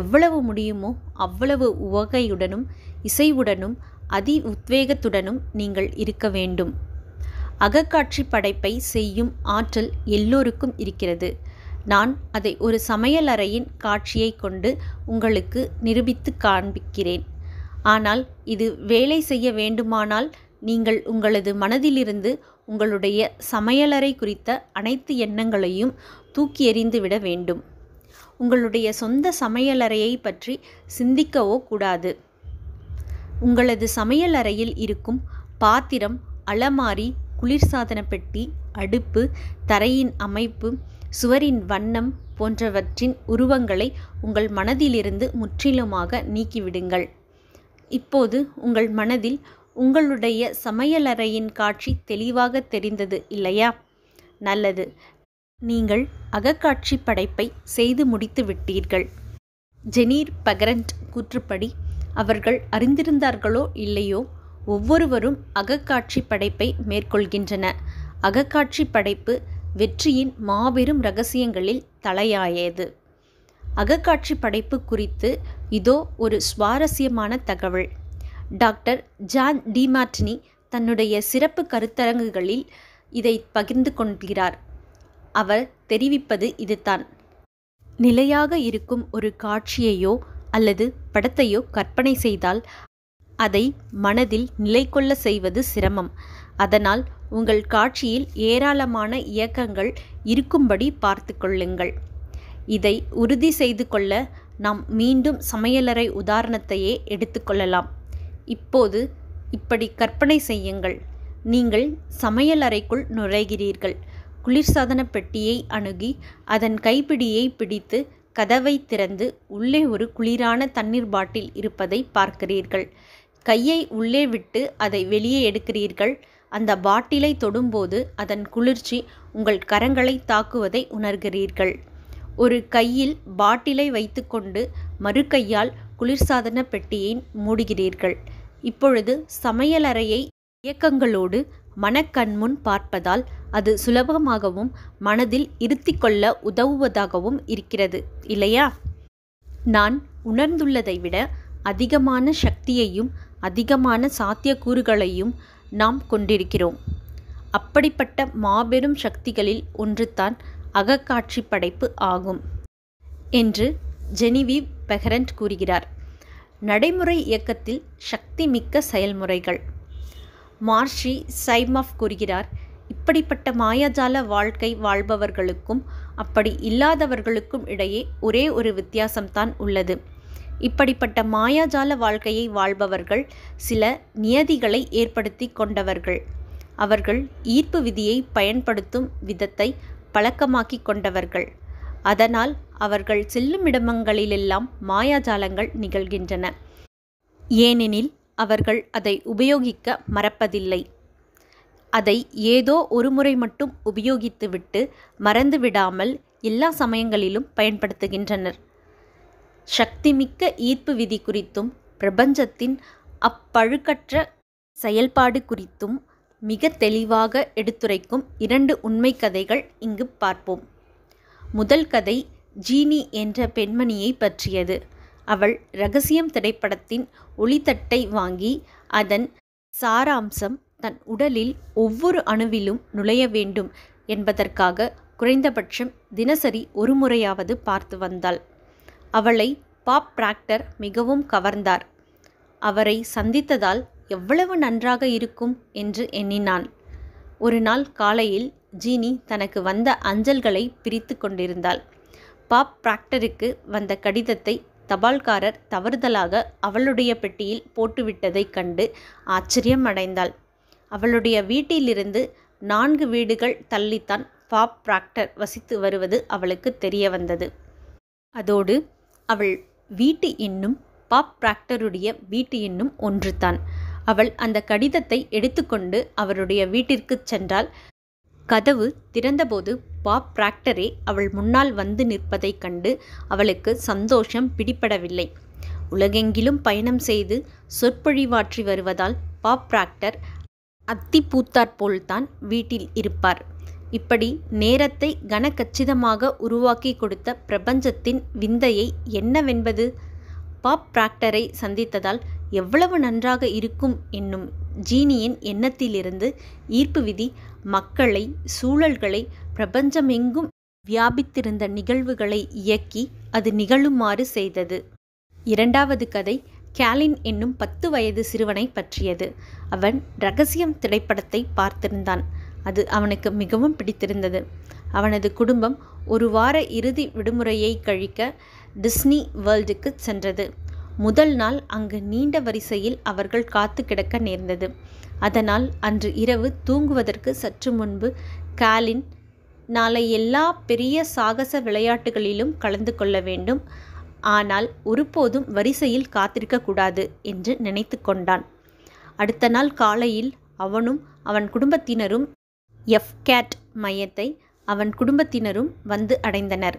எவ்வளவு முடியுமோ அவ்வளவு உவகையுடனும் இசைவுடனும் அதி உத்வேகத்துடனும் நீங்கள் இருக்க வேண்டும் அகக்காட்சி படைப்பை செய்யும் ஆற்றல் எல்லோருக்கும் இருக்கிறது நான் அதை ஒரு சமையலறையின் காட்சியை கொண்டு உங்களுக்கு நிரூபித்து காண்பிக்கிறேன் ஆனால் இது வேலை செய்ய வேண்டுமானால் நீங்கள் உங்களது மனதிலிருந்து உங்களுடைய சமையலறை குறித்த அனைத்து எண்ணங்களையும் தூக்கி எறிந்துவிட வேண்டும் உங்களுடைய சொந்த சமையலறையை பற்றி சிந்திக்கவோ கூடாது உங்களது சமையலறையில் இருக்கும் பாத்திரம் அலமாரி குளிர்சாதன பெட்டி அடுப்பு தரையின் அமைப்பு சுவரின் வண்ணம் போன்றவற்றின் உருவங்களை உங்கள் மனதிலிருந்து முற்றிலுமாக நீக்கிவிடுங்கள் இப்போது உங்கள் மனதில் உங்களுடைய சமையலறையின் காட்சி தெளிவாக தெரிந்தது இல்லையா நல்லது நீங்கள் அகக்காட்சி படைப்பை செய்து முடித்து விட்டீர்கள் ஜெனீர் பகரண்ட் கூற்றுப்படி அவர்கள் அறிந்திருந்தார்களோ இல்லையோ ஒவ்வொருவரும் அகக்காட்சி படைப்பை மேற்கொள்கின்றன அகக்காட்சி படைப்பு வெற்றியின் மாபெரும் ரகசியங்களில் தலையாயது அகக்காட்சி படைப்பு குறித்து இதோ ஒரு சுவாரஸ்யமான தகவல் டாக்டர் ஜான் டிமார்டினி தன்னுடைய சிறப்பு கருத்தரங்குகளில் இதை பகிர்ந்து கொள்கிறார் அவர் தெரிவிப்பது இதுதான் நிலையாக இருக்கும் ஒரு காட்சியையோ அல்லது படத்தையோ கற்பனை செய்தால் அதை மனதில் நிலை கொள்ள செய்வது சிரமம் அதனால் உங்கள் காட்சியில் ஏராளமான இயக்கங்கள் இருக்கும்படி பார்த்து கொள்ளுங்கள் இதை உறுதி செய்து கொள்ள நாம் மீண்டும் சமையலறை உதாரணத்தையே எடுத்துக்கொள்ளலாம் இப்போது இப்படி கற்பனை செய்யுங்கள் நீங்கள் சமையலறைக்குள் நுழைகிறீர்கள் குளிர்சாதன பெட்டியை அணுகி அதன் கைப்பிடியை பிடித்து கதவை திறந்து உள்ளே ஒரு குளிரான தண்ணீர் பாட்டில் இருப்பதை பார்க்கிறீர்கள் கையை உள்ளே விட்டு அதை வெளியே எடுக்கிறீர்கள் அந்த பாட்டிலை தொடும்போது அதன் குளிர்ச்சி உங்கள் கரங்களை தாக்குவதை உணர்கிறீர்கள் ஒரு கையில் பாட்டிலை வைத்துக்கொண்டு மறு கையால் குளிர்சாதன பெட்டியை மூடுகிறீர்கள் இப்பொழுது சமையலறையை இயக்கங்களோடு மனக்கண்முன் பார்ப்பதால் அது சுலபமாகவும் மனதில் இருத்தி கொள்ள உதவுவதாகவும் இருக்கிறது இல்லையா நான் உணர்ந்துள்ளதை விட அதிகமான சக்தியையும் அதிகமான சாத்தியக்கூறுகளையும் நாம் கொண்டிருக்கிறோம் அப்படிப்பட்ட மாபெரும் சக்திகளில் ஒன்றுதான் அகக்காட்சி படைப்பு ஆகும் என்று ஜெனிவி பெஹரண்ட் கூறுகிறார் நடைமுறை இயக்கத்தில் சக்தி மிக்க செயல்முறைகள் மார்ஷி சைமாஃப் கூறுகிறார் இப்படிப்பட்ட மாயாஜால வாழ்க்கை வாழ்பவர்களுக்கும் அப்படி இல்லாதவர்களுக்கும் இடையே ஒரே ஒரு வித்தியாசம்தான் உள்ளது இப்படிப்பட்ட மாயாஜால வாழ்க்கையை வாழ்பவர்கள் சில நியதிகளை ஏற்படுத்தி கொண்டவர்கள் அவர்கள் ஈர்ப்பு விதியை பயன்படுத்தும் விதத்தை பழக்கமாக்கி கொண்டவர்கள் அதனால் அவர்கள் செல்லும் இடமங்களிலெல்லாம் மாயாஜாலங்கள் நிகழ்கின்றன ஏனெனில் அவர்கள் அதை உபயோகிக்க மறப்பதில்லை அதை ஏதோ ஒரு முறை மட்டும் உபயோகித்துவிட்டு மறந்துவிடாமல் எல்லா சமயங்களிலும் பயன்படுத்துகின்றனர் சக்திமிக்க ஈர்ப்பு விதி குறித்தும் பிரபஞ்சத்தின் அப்பழுக்கற்ற செயல்பாடு குறித்தும் மிக தெளிவாக எடுத்துரைக்கும் இரண்டு உண்மை கதைகள் இங்கு பார்ப்போம் முதல் கதை ஜீனி என்ற பெண்மணியை பற்றியது அவள் ரகசியம் திரைப்படத்தின் ஒளித்தட்டை வாங்கி அதன் சாராம்சம் தன் உடலில் ஒவ்வொரு அணுவிலும் நுழைய வேண்டும் என்பதற்காக குறைந்தபட்சம் தினசரி ஒரு முறையாவது பார்த்து வந்தாள் அவளை பாப் பிராக்டர் மிகவும் கவர்ந்தார் அவரை சந்தித்ததால் எவ்வளவு நன்றாக இருக்கும் என்று எண்ணினான் ஒரு நாள் காலையில் ஜீனி தனக்கு வந்த அஞ்சல்களை பிரித்து கொண்டிருந்தாள் பாப் பிராக்டருக்கு வந்த கடிதத்தை தபால்காரர் தவறுதலாக அவளுடைய பெட்டியில் போட்டுவிட்டதைக் கண்டு ஆச்சரியம் அடைந்தாள் அவளுடைய வீட்டிலிருந்து நான்கு வீடுகள் தள்ளித்தான் பாப் பிராக்டர் வசித்து வருவது அவளுக்கு தெரிய வந்தது அதோடு அவள் வீட்டு இன்னும் பாப் பிராக்டருடைய வீட்டு இன்னும் ஒன்றுதான் அவள் அந்த கடிதத்தை எடுத்துக்கொண்டு அவருடைய வீட்டிற்கு சென்றால் கதவு திறந்தபோது பாப் பிராக்டரே அவள் முன்னால் வந்து நிற்பதைக் கண்டு அவளுக்கு சந்தோஷம் பிடிபடவில்லை உலகெங்கிலும் பயணம் செய்து சொற்பொழிவாற்றி வருவதால் பாப் பிராக்டர் அத்தி பூத்தாற்போல்தான் வீட்டில் இருப்பார் இப்படி நேரத்தை கனக்கச்சிதமாக உருவாக்கி கொடுத்த பிரபஞ்சத்தின் விந்தையை என்னவென்பது பாப் பிராக்டரை சந்தித்ததால் எவ்வளவு நன்றாக இருக்கும் என்னும் ஜீனியின் எண்ணத்திலிருந்து ஈர்ப்பு விதி மக்களை சூழல்களை பிரபஞ்சமெங்கும் வியாபித்திருந்த நிகழ்வுகளை இயக்கி அது நிகழுமாறு செய்தது இரண்டாவது கதை கேலின் என்னும் பத்து வயது சிறுவனை பற்றியது அவன் ரகசியம் திரைப்படத்தை பார்த்திருந்தான் அது அவனுக்கு மிகவும் பிடித்திருந்தது அவனது குடும்பம் ஒரு வார இறுதி விடுமுறையை கழிக்க டிஸ்னி வேர்ல்டுக்கு சென்றது முதல் நாள் அங்கு நீண்ட வரிசையில் அவர்கள் காத்து கிடக்க நேர்ந்தது அதனால் அன்று இரவு தூங்குவதற்கு சற்று முன்பு காலின் நாளை எல்லா பெரிய சாகச விளையாட்டுகளிலும் கலந்து கொள்ள வேண்டும் ஆனால் ஒருபோதும் வரிசையில் காத்திருக்கக்கூடாது என்று நினைத்து கொண்டான் அடுத்த நாள் காலையில் அவனும் அவன் குடும்பத்தினரும் எஃப்கேட் மையத்தை அவன் குடும்பத்தினரும் வந்து அடைந்தனர்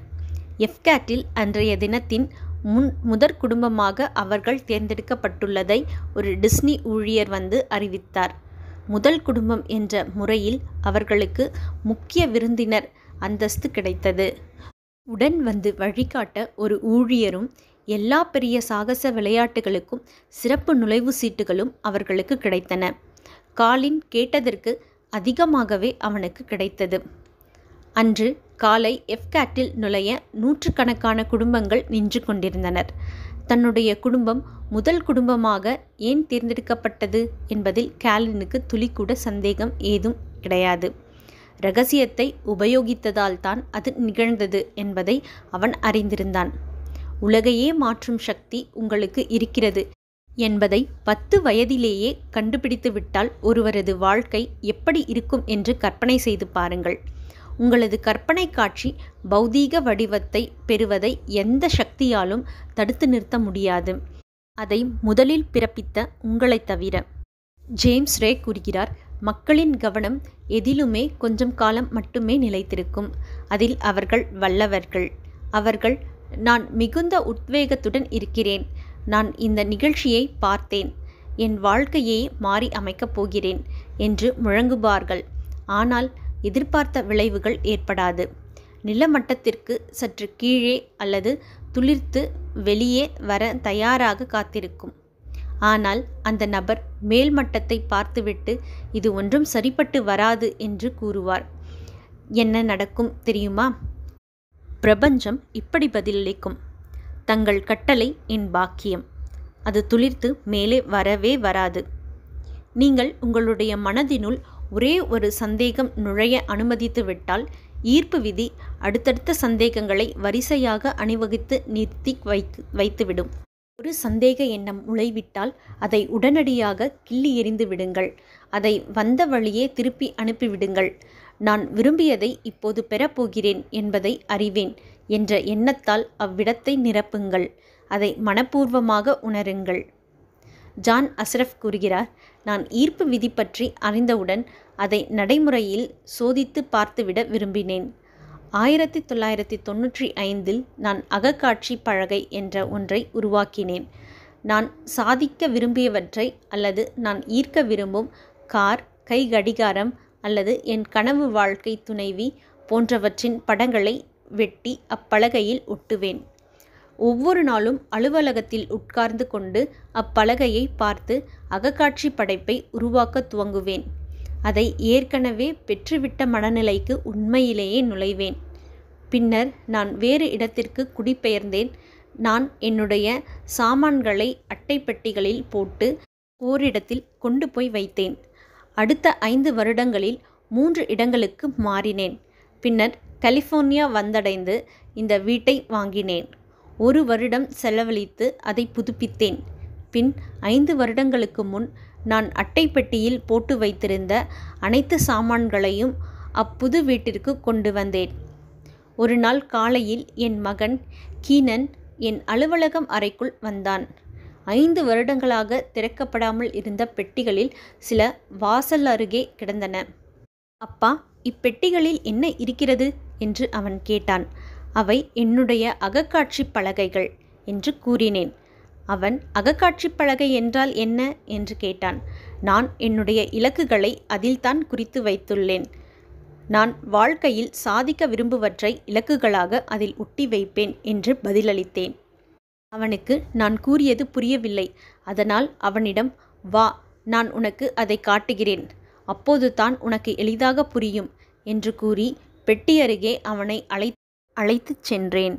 எஃப்கேட்டில் அன்றைய தினத்தின் முன் முதற் குடும்பமாக அவர்கள் தேர்ந்தெடுக்கப்பட்டுள்ளதை ஒரு டிஸ்னி ஊழியர் வந்து அறிவித்தார் முதல் குடும்பம் என்ற முறையில் அவர்களுக்கு முக்கிய விருந்தினர் அந்தஸ்து கிடைத்தது உடன் வந்து வழிகாட்ட ஒரு ஊழியரும் எல்லா பெரிய சாகச விளையாட்டுகளுக்கும் சிறப்பு நுழைவு சீட்டுகளும் அவர்களுக்கு கிடைத்தன காலின் கேட்டதற்கு அதிகமாகவே அவனுக்கு கிடைத்தது அன்று காலை எஃப்கேட்டில் நுழைய நூற்றுக்கணக்கான குடும்பங்கள் நின்று கொண்டிருந்தனர் தன்னுடைய குடும்பம் முதல் குடும்பமாக ஏன் தேர்ந்தெடுக்கப்பட்டது என்பதில் கேலினுக்கு துளிக்கூட சந்தேகம் ஏதும் கிடையாது ரகசியத்தை உபயோகித்ததால் தான் அது நிகழ்ந்தது என்பதை அவன் அறிந்திருந்தான் உலகையே மாற்றும் சக்தி உங்களுக்கு இருக்கிறது என்பதை பத்து வயதிலேயே கண்டுபிடித்துவிட்டால் ஒருவரது வாழ்க்கை எப்படி இருக்கும் என்று கற்பனை செய்து பாருங்கள் உங்களது கற்பனை காட்சி பௌதீக வடிவத்தை பெறுவதை எந்த சக்தியாலும் தடுத்து நிறுத்த முடியாது அதை முதலில் பிறப்பித்த உங்களை தவிர ஜேம்ஸ் ரே கூறுகிறார் மக்களின் கவனம் எதிலுமே கொஞ்சம் காலம் மட்டுமே நிலைத்திருக்கும் அதில் அவர்கள் வல்லவர்கள் அவர்கள் நான் மிகுந்த உத்வேகத்துடன் இருக்கிறேன் நான் இந்த நிகழ்ச்சியை பார்த்தேன் என் வாழ்க்கையே மாறி அமைக்கப் போகிறேன் என்று முழங்குவார்கள் ஆனால் எதிர்பார்த்த விளைவுகள் ஏற்படாது நிலமட்டத்திற்கு சற்று கீழே அல்லது துளிர்த்து வெளியே வர தயாராக காத்திருக்கும் ஆனால் அந்த நபர் மேல்மட்டத்தை பார்த்துவிட்டு இது ஒன்றும் சரிப்பட்டு வராது என்று கூறுவார் என்ன நடக்கும் தெரியுமா பிரபஞ்சம் இப்படி பதிலளிக்கும் தங்கள் கட்டளை என் பாக்கியம் அது துளிர்த்து மேலே வரவே வராது நீங்கள் உங்களுடைய மனதினுள் ஒரே ஒரு சந்தேகம் நுழைய அனுமதித்து விட்டால் ஈர்ப்பு விதி அடுத்தடுத்த சந்தேகங்களை வரிசையாக அணிவகுத்து நிறுத்தி வைத்து வைத்துவிடும் ஒரு சந்தேக எண்ணம் உழைவிட்டால் அதை உடனடியாக கிள்ளி எறிந்து விடுங்கள் அதை வந்த வழியே திருப்பி அனுப்பிவிடுங்கள் நான் விரும்பியதை இப்போது பெறப்போகிறேன் என்பதை அறிவேன் என்ற எண்ணத்தால் அவ்விடத்தை நிரப்புங்கள் அதை மனப்பூர்வமாக உணருங்கள் ஜான் அஸ்ரஃப் கூறுகிறார் நான் ஈர்ப்பு விதி பற்றி அறிந்தவுடன் அதை நடைமுறையில் சோதித்து பார்த்துவிட விரும்பினேன் ஆயிரத்தி தொள்ளாயிரத்தி தொன்னூற்றி ஐந்தில் நான் அகக்காட்சி பழகை என்ற ஒன்றை உருவாக்கினேன் நான் சாதிக்க விரும்பியவற்றை அல்லது நான் ஈர்க்க விரும்பும் கார் கை கடிகாரம் அல்லது என் கனவு வாழ்க்கை துணைவி போன்றவற்றின் படங்களை வெட்டி அப்பலகையில் ஒட்டுவேன் ஒவ்வொரு நாளும் அலுவலகத்தில் உட்கார்ந்து கொண்டு அப்பலகையை பார்த்து அகக்காட்சி படைப்பை உருவாக்க துவங்குவேன் அதை ஏற்கனவே பெற்றுவிட்ட மனநிலைக்கு உண்மையிலேயே நுழைவேன் பின்னர் நான் வேறு இடத்திற்கு குடிபெயர்ந்தேன் நான் என்னுடைய சாமான்களை அட்டைப்பெட்டிகளில் போட்டு ஓரிடத்தில் கொண்டு போய் வைத்தேன் அடுத்த ஐந்து வருடங்களில் மூன்று இடங்களுக்கு மாறினேன் பின்னர் கலிஃபோர்னியா வந்தடைந்து இந்த வீட்டை வாங்கினேன் ஒரு வருடம் செலவழித்து அதை புதுப்பித்தேன் பின் ஐந்து வருடங்களுக்கு முன் நான் அட்டை பெட்டியில் போட்டு வைத்திருந்த அனைத்து சாமான்களையும் அப்புது வீட்டிற்கு கொண்டு வந்தேன் ஒரு நாள் காலையில் என் மகன் கீனன் என் அலுவலகம் அறைக்குள் வந்தான் ஐந்து வருடங்களாக திறக்கப்படாமல் இருந்த பெட்டிகளில் சில வாசல் அருகே கிடந்தன அப்பா இப்பெட்டிகளில் என்ன இருக்கிறது என்று அவன் கேட்டான் அவை என்னுடைய அகக்காட்சி பலகைகள் என்று கூறினேன் அவன் அகக்காட்சி பலகை என்றால் என்ன என்று கேட்டான் நான் என்னுடைய இலக்குகளை அதில்தான் குறித்து வைத்துள்ளேன் நான் வாழ்க்கையில் சாதிக்க விரும்புவற்றை இலக்குகளாக அதில் ஒட்டி வைப்பேன் என்று பதிலளித்தேன் அவனுக்கு நான் கூறியது புரியவில்லை அதனால் அவனிடம் வா நான் உனக்கு அதை காட்டுகிறேன் அப்போது தான் உனக்கு எளிதாக புரியும் என்று கூறி பெட்டி அருகே அவனை அழை அழைத்துச் சென்றேன்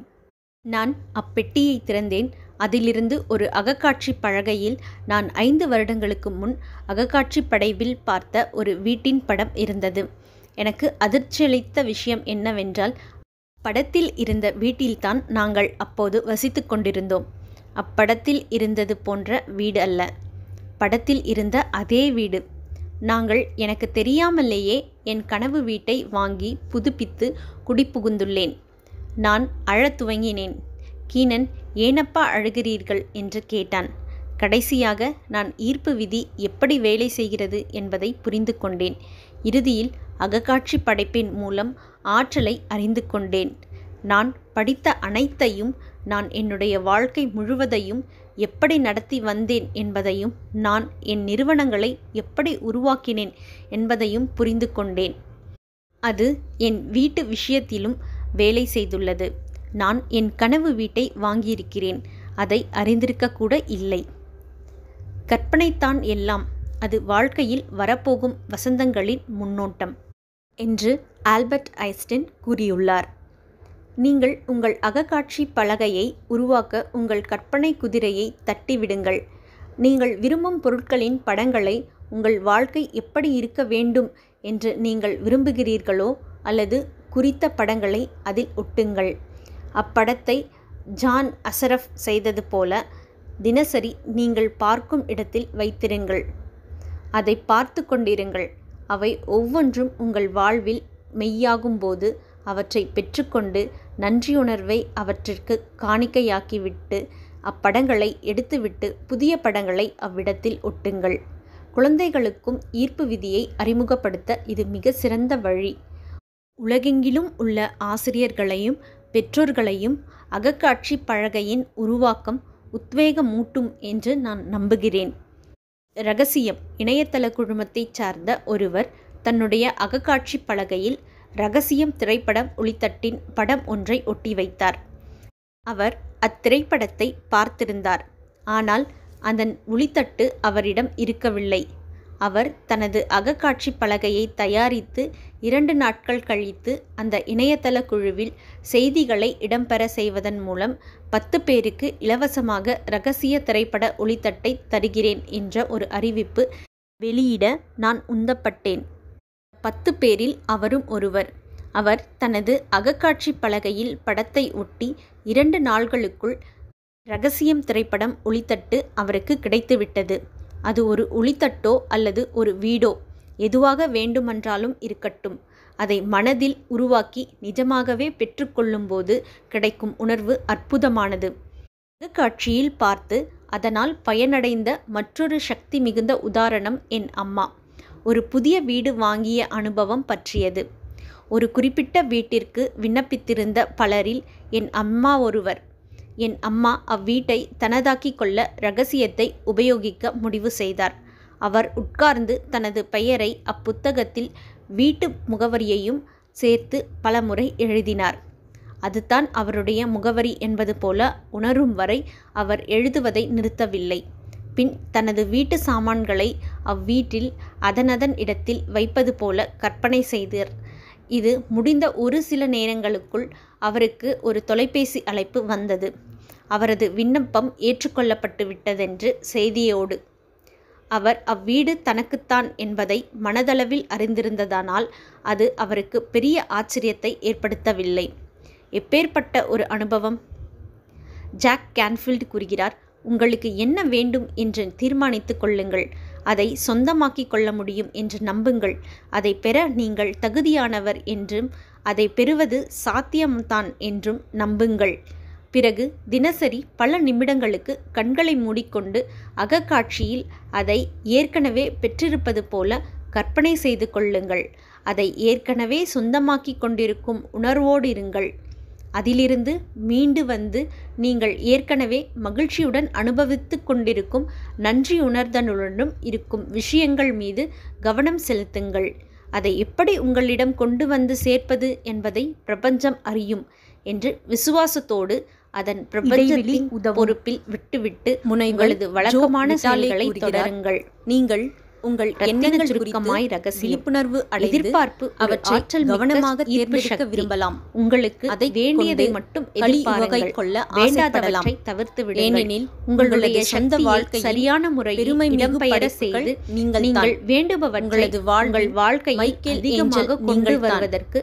நான் அப்பெட்டியை திறந்தேன் அதிலிருந்து ஒரு அகக்காட்சி பழகையில் நான் ஐந்து வருடங்களுக்கு முன் அகக்காட்சி படைவில் பார்த்த ஒரு வீட்டின் படம் இருந்தது எனக்கு அதிர்ச்சியளித்த விஷயம் என்னவென்றால் படத்தில் இருந்த வீட்டில்தான் நாங்கள் அப்போது வசித்து கொண்டிருந்தோம் அப்படத்தில் இருந்தது போன்ற வீடு அல்ல படத்தில் இருந்த அதே வீடு நாங்கள் எனக்கு தெரியாமலேயே என் கனவு வீட்டை வாங்கி புதுப்பித்து குடிபுகுந்துள்ளேன் நான் அழத் துவங்கினேன் கீனன் ஏனப்பா அழுகிறீர்கள் என்று கேட்டான் கடைசியாக நான் ஈர்ப்பு விதி எப்படி வேலை செய்கிறது என்பதை புரிந்து கொண்டேன் இறுதியில் அகக்காட்சி படைப்பின் மூலம் ஆற்றலை அறிந்து கொண்டேன் நான் படித்த அனைத்தையும் நான் என்னுடைய வாழ்க்கை முழுவதையும் எப்படி நடத்தி வந்தேன் என்பதையும் நான் என் நிறுவனங்களை எப்படி உருவாக்கினேன் என்பதையும் புரிந்து கொண்டேன் அது என் வீட்டு விஷயத்திலும் வேலை செய்துள்ளது நான் என் கனவு வீட்டை வாங்கியிருக்கிறேன் அதை அறிந்திருக்கக்கூட இல்லை கற்பனைத்தான் எல்லாம் அது வாழ்க்கையில் வரப்போகும் வசந்தங்களின் முன்னோட்டம் என்று ஆல்பர்ட் ஐஸ்டின் கூறியுள்ளார் நீங்கள் உங்கள் அகக்காட்சி பலகையை உருவாக்க உங்கள் கற்பனை குதிரையை தட்டிவிடுங்கள் நீங்கள் விரும்பும் பொருட்களின் படங்களை உங்கள் வாழ்க்கை எப்படி இருக்க வேண்டும் என்று நீங்கள் விரும்புகிறீர்களோ அல்லது குறித்த படங்களை அதில் ஒட்டுங்கள் அப்படத்தை ஜான் அசரஃப் செய்தது போல தினசரி நீங்கள் பார்க்கும் இடத்தில் வைத்திருங்கள் அதை பார்த்து கொண்டிருங்கள் அவை ஒவ்வொன்றும் உங்கள் வாழ்வில் மெய்யாகும் போது அவற்றை பெற்றுக்கொண்டு நன்றியுணர்வை அவற்றிற்கு காணிக்கையாக்கிவிட்டு அப்படங்களை எடுத்துவிட்டு புதிய படங்களை அவ்விடத்தில் ஒட்டுங்கள் குழந்தைகளுக்கும் ஈர்ப்பு விதியை அறிமுகப்படுத்த இது மிக சிறந்த வழி உலகெங்கிலும் உள்ள ஆசிரியர்களையும் பெற்றோர்களையும் அகக்காட்சி பழகையின் உருவாக்கம் உத்வேகமூட்டும் என்று நான் நம்புகிறேன் ரகசியம் இணையதள குழுமத்தைச் சார்ந்த ஒருவர் தன்னுடைய அகக்காட்சி பலகையில் ரகசியம் திரைப்படம் ஒளித்தட்டின் படம் ஒன்றை ஒட்டி வைத்தார் அவர் அத்திரைப்படத்தை பார்த்திருந்தார் ஆனால் அதன் ஒளித்தட்டு அவரிடம் இருக்கவில்லை அவர் தனது அகக்காட்சி பலகையை தயாரித்து இரண்டு நாட்கள் கழித்து அந்த இணையதள குழுவில் செய்திகளை இடம்பெற செய்வதன் மூலம் பத்து பேருக்கு இலவசமாக ரகசிய திரைப்பட ஒளித்தட்டை தருகிறேன் என்ற ஒரு அறிவிப்பு வெளியிட நான் உந்தப்பட்டேன் பத்து பேரில் அவரும் ஒருவர் அவர் தனது அகக்காட்சி பலகையில் படத்தை ஒட்டி இரண்டு நாள்களுக்குள் ரகசியம் திரைப்படம் ஒளித்தட்டு அவருக்கு கிடைத்துவிட்டது அது ஒரு ஒளித்தட்டோ அல்லது ஒரு வீடோ எதுவாக வேண்டுமென்றாலும் இருக்கட்டும் அதை மனதில் உருவாக்கி நிஜமாகவே பெற்றுக்கொள்ளும்போது கிடைக்கும் உணர்வு அற்புதமானது அகக்காட்சியில் பார்த்து அதனால் பயனடைந்த மற்றொரு சக்தி மிகுந்த உதாரணம் என் அம்மா ஒரு புதிய வீடு வாங்கிய அனுபவம் பற்றியது ஒரு குறிப்பிட்ட வீட்டிற்கு விண்ணப்பித்திருந்த பலரில் என் அம்மா ஒருவர் என் அம்மா அவ்வீட்டை தனதாக்கி கொள்ள ரகசியத்தை உபயோகிக்க முடிவு செய்தார் அவர் உட்கார்ந்து தனது பெயரை அப்புத்தகத்தில் வீட்டு முகவரியையும் சேர்த்து பலமுறை எழுதினார் அதுதான் அவருடைய முகவரி என்பது போல உணரும் வரை அவர் எழுதுவதை நிறுத்தவில்லை பின் தனது வீட்டு சாமான்களை அவ்வீட்டில் அதனதன் இடத்தில் வைப்பது போல கற்பனை செய்தார் இது முடிந்த ஒரு சில நேரங்களுக்குள் அவருக்கு ஒரு தொலைபேசி அழைப்பு வந்தது அவரது விண்ணப்பம் ஏற்றுக்கொள்ளப்பட்டு விட்டதென்று செய்தியோடு அவர் அவ்வீடு தனக்குத்தான் என்பதை மனதளவில் அறிந்திருந்ததானால் அது அவருக்கு பெரிய ஆச்சரியத்தை ஏற்படுத்தவில்லை எப்பேற்பட்ட ஒரு அனுபவம் ஜாக் கேன்ஃபீல்டு கூறுகிறார் உங்களுக்கு என்ன வேண்டும் என்று தீர்மானித்து கொள்ளுங்கள் அதை சொந்தமாக்கி கொள்ள முடியும் என்று நம்புங்கள் அதை பெற நீங்கள் தகுதியானவர் என்றும் அதை பெறுவது சாத்தியம்தான் என்றும் நம்புங்கள் பிறகு தினசரி பல நிமிடங்களுக்கு கண்களை மூடிக்கொண்டு அகக்காட்சியில் அதை ஏற்கனவே பெற்றிருப்பது போல கற்பனை செய்து கொள்ளுங்கள் அதை ஏற்கனவே சொந்தமாக்கி கொண்டிருக்கும் உணர்வோடு இருங்கள் அதிலிருந்து மீண்டு வந்து நீங்கள் ஏற்கனவே மகிழ்ச்சியுடன் அனுபவித்து கொண்டிருக்கும் நன்றி உணர்தலுடனும் இருக்கும் விஷயங்கள் மீது கவனம் செலுத்துங்கள் அதை எப்படி உங்களிடம் கொண்டு வந்து சேர்ப்பது என்பதை பிரபஞ்சம் அறியும் என்று விசுவாசத்தோடு அதன் பிரபஞ்சத்தின் பொறுப்பில் விட்டுவிட்டு முனைகளது வழக்கமான சாலைகளை தொடருங்கள் நீங்கள் உங்கள் எண்ணங்கள் சுருக்கமாய் எதிர்பார்ப்பு அவற்றை கவனமாக தேர்ந்தெடுக்க விரும்பலாம் உங்களுக்கு அதை வேண்டியதை மட்டும் கொள்ள வேண்டாதவற்றை தவிர்த்து ஏனெனில் உங்களுடைய சொந்த வாழ்க்கை சரியான முறை பெருமை செய்து நீங்கள் நீங்கள் வேண்டுபவர்களது வாழ்கள் வாழ்க்கை அதிகமாக கொண்டு வருவதற்கு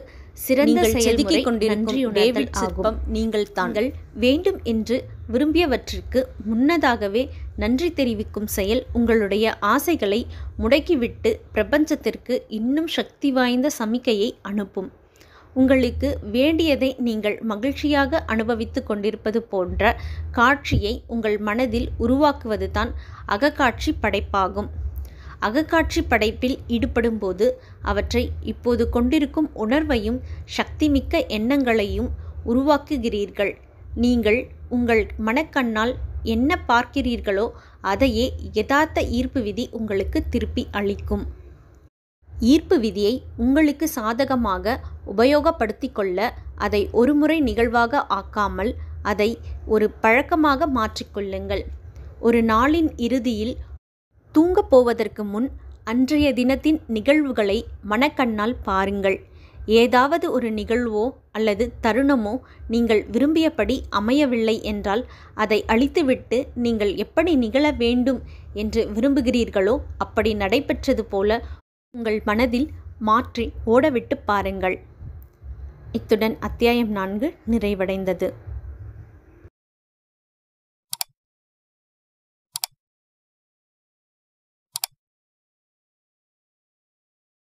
சிறந்த செயல்முறை கொண்டிருக்கும் நீங்கள் தாங்கள் வேண்டும் என்று விரும்பியவற்றிற்கு முன்னதாகவே நன்றி தெரிவிக்கும் செயல் உங்களுடைய ஆசைகளை முடக்கிவிட்டு பிரபஞ்சத்திற்கு இன்னும் சக்தி வாய்ந்த சமிக்கையை அனுப்பும் உங்களுக்கு வேண்டியதை நீங்கள் மகிழ்ச்சியாக அனுபவித்து கொண்டிருப்பது போன்ற காட்சியை உங்கள் மனதில் உருவாக்குவது தான் அகக்காட்சி படைப்பாகும் அகக்காட்சி படைப்பில் ஈடுபடும்போது அவற்றை இப்போது கொண்டிருக்கும் உணர்வையும் சக்திமிக்க எண்ணங்களையும் உருவாக்குகிறீர்கள் நீங்கள் உங்கள் மனக்கண்ணால் என்ன பார்க்கிறீர்களோ அதையே யதார்த்த ஈர்ப்பு விதி உங்களுக்கு திருப்பி அளிக்கும் ஈர்ப்பு விதியை உங்களுக்கு சாதகமாக உபயோகப்படுத்தி கொள்ள அதை ஒருமுறை நிகழ்வாக ஆக்காமல் அதை ஒரு பழக்கமாக மாற்றிக்கொள்ளுங்கள் ஒரு நாளின் இறுதியில் தூங்கப் போவதற்கு முன் அன்றைய தினத்தின் நிகழ்வுகளை மனக்கண்ணால் பாருங்கள் ஏதாவது ஒரு நிகழ்வோ அல்லது தருணமோ நீங்கள் விரும்பியபடி அமையவில்லை என்றால் அதை அழித்துவிட்டு நீங்கள் எப்படி நிகழ வேண்டும் என்று விரும்புகிறீர்களோ அப்படி நடைபெற்றது போல உங்கள் மனதில் மாற்றி ஓடவிட்டு பாருங்கள் இத்துடன் அத்தியாயம் நான்கு நிறைவடைந்தது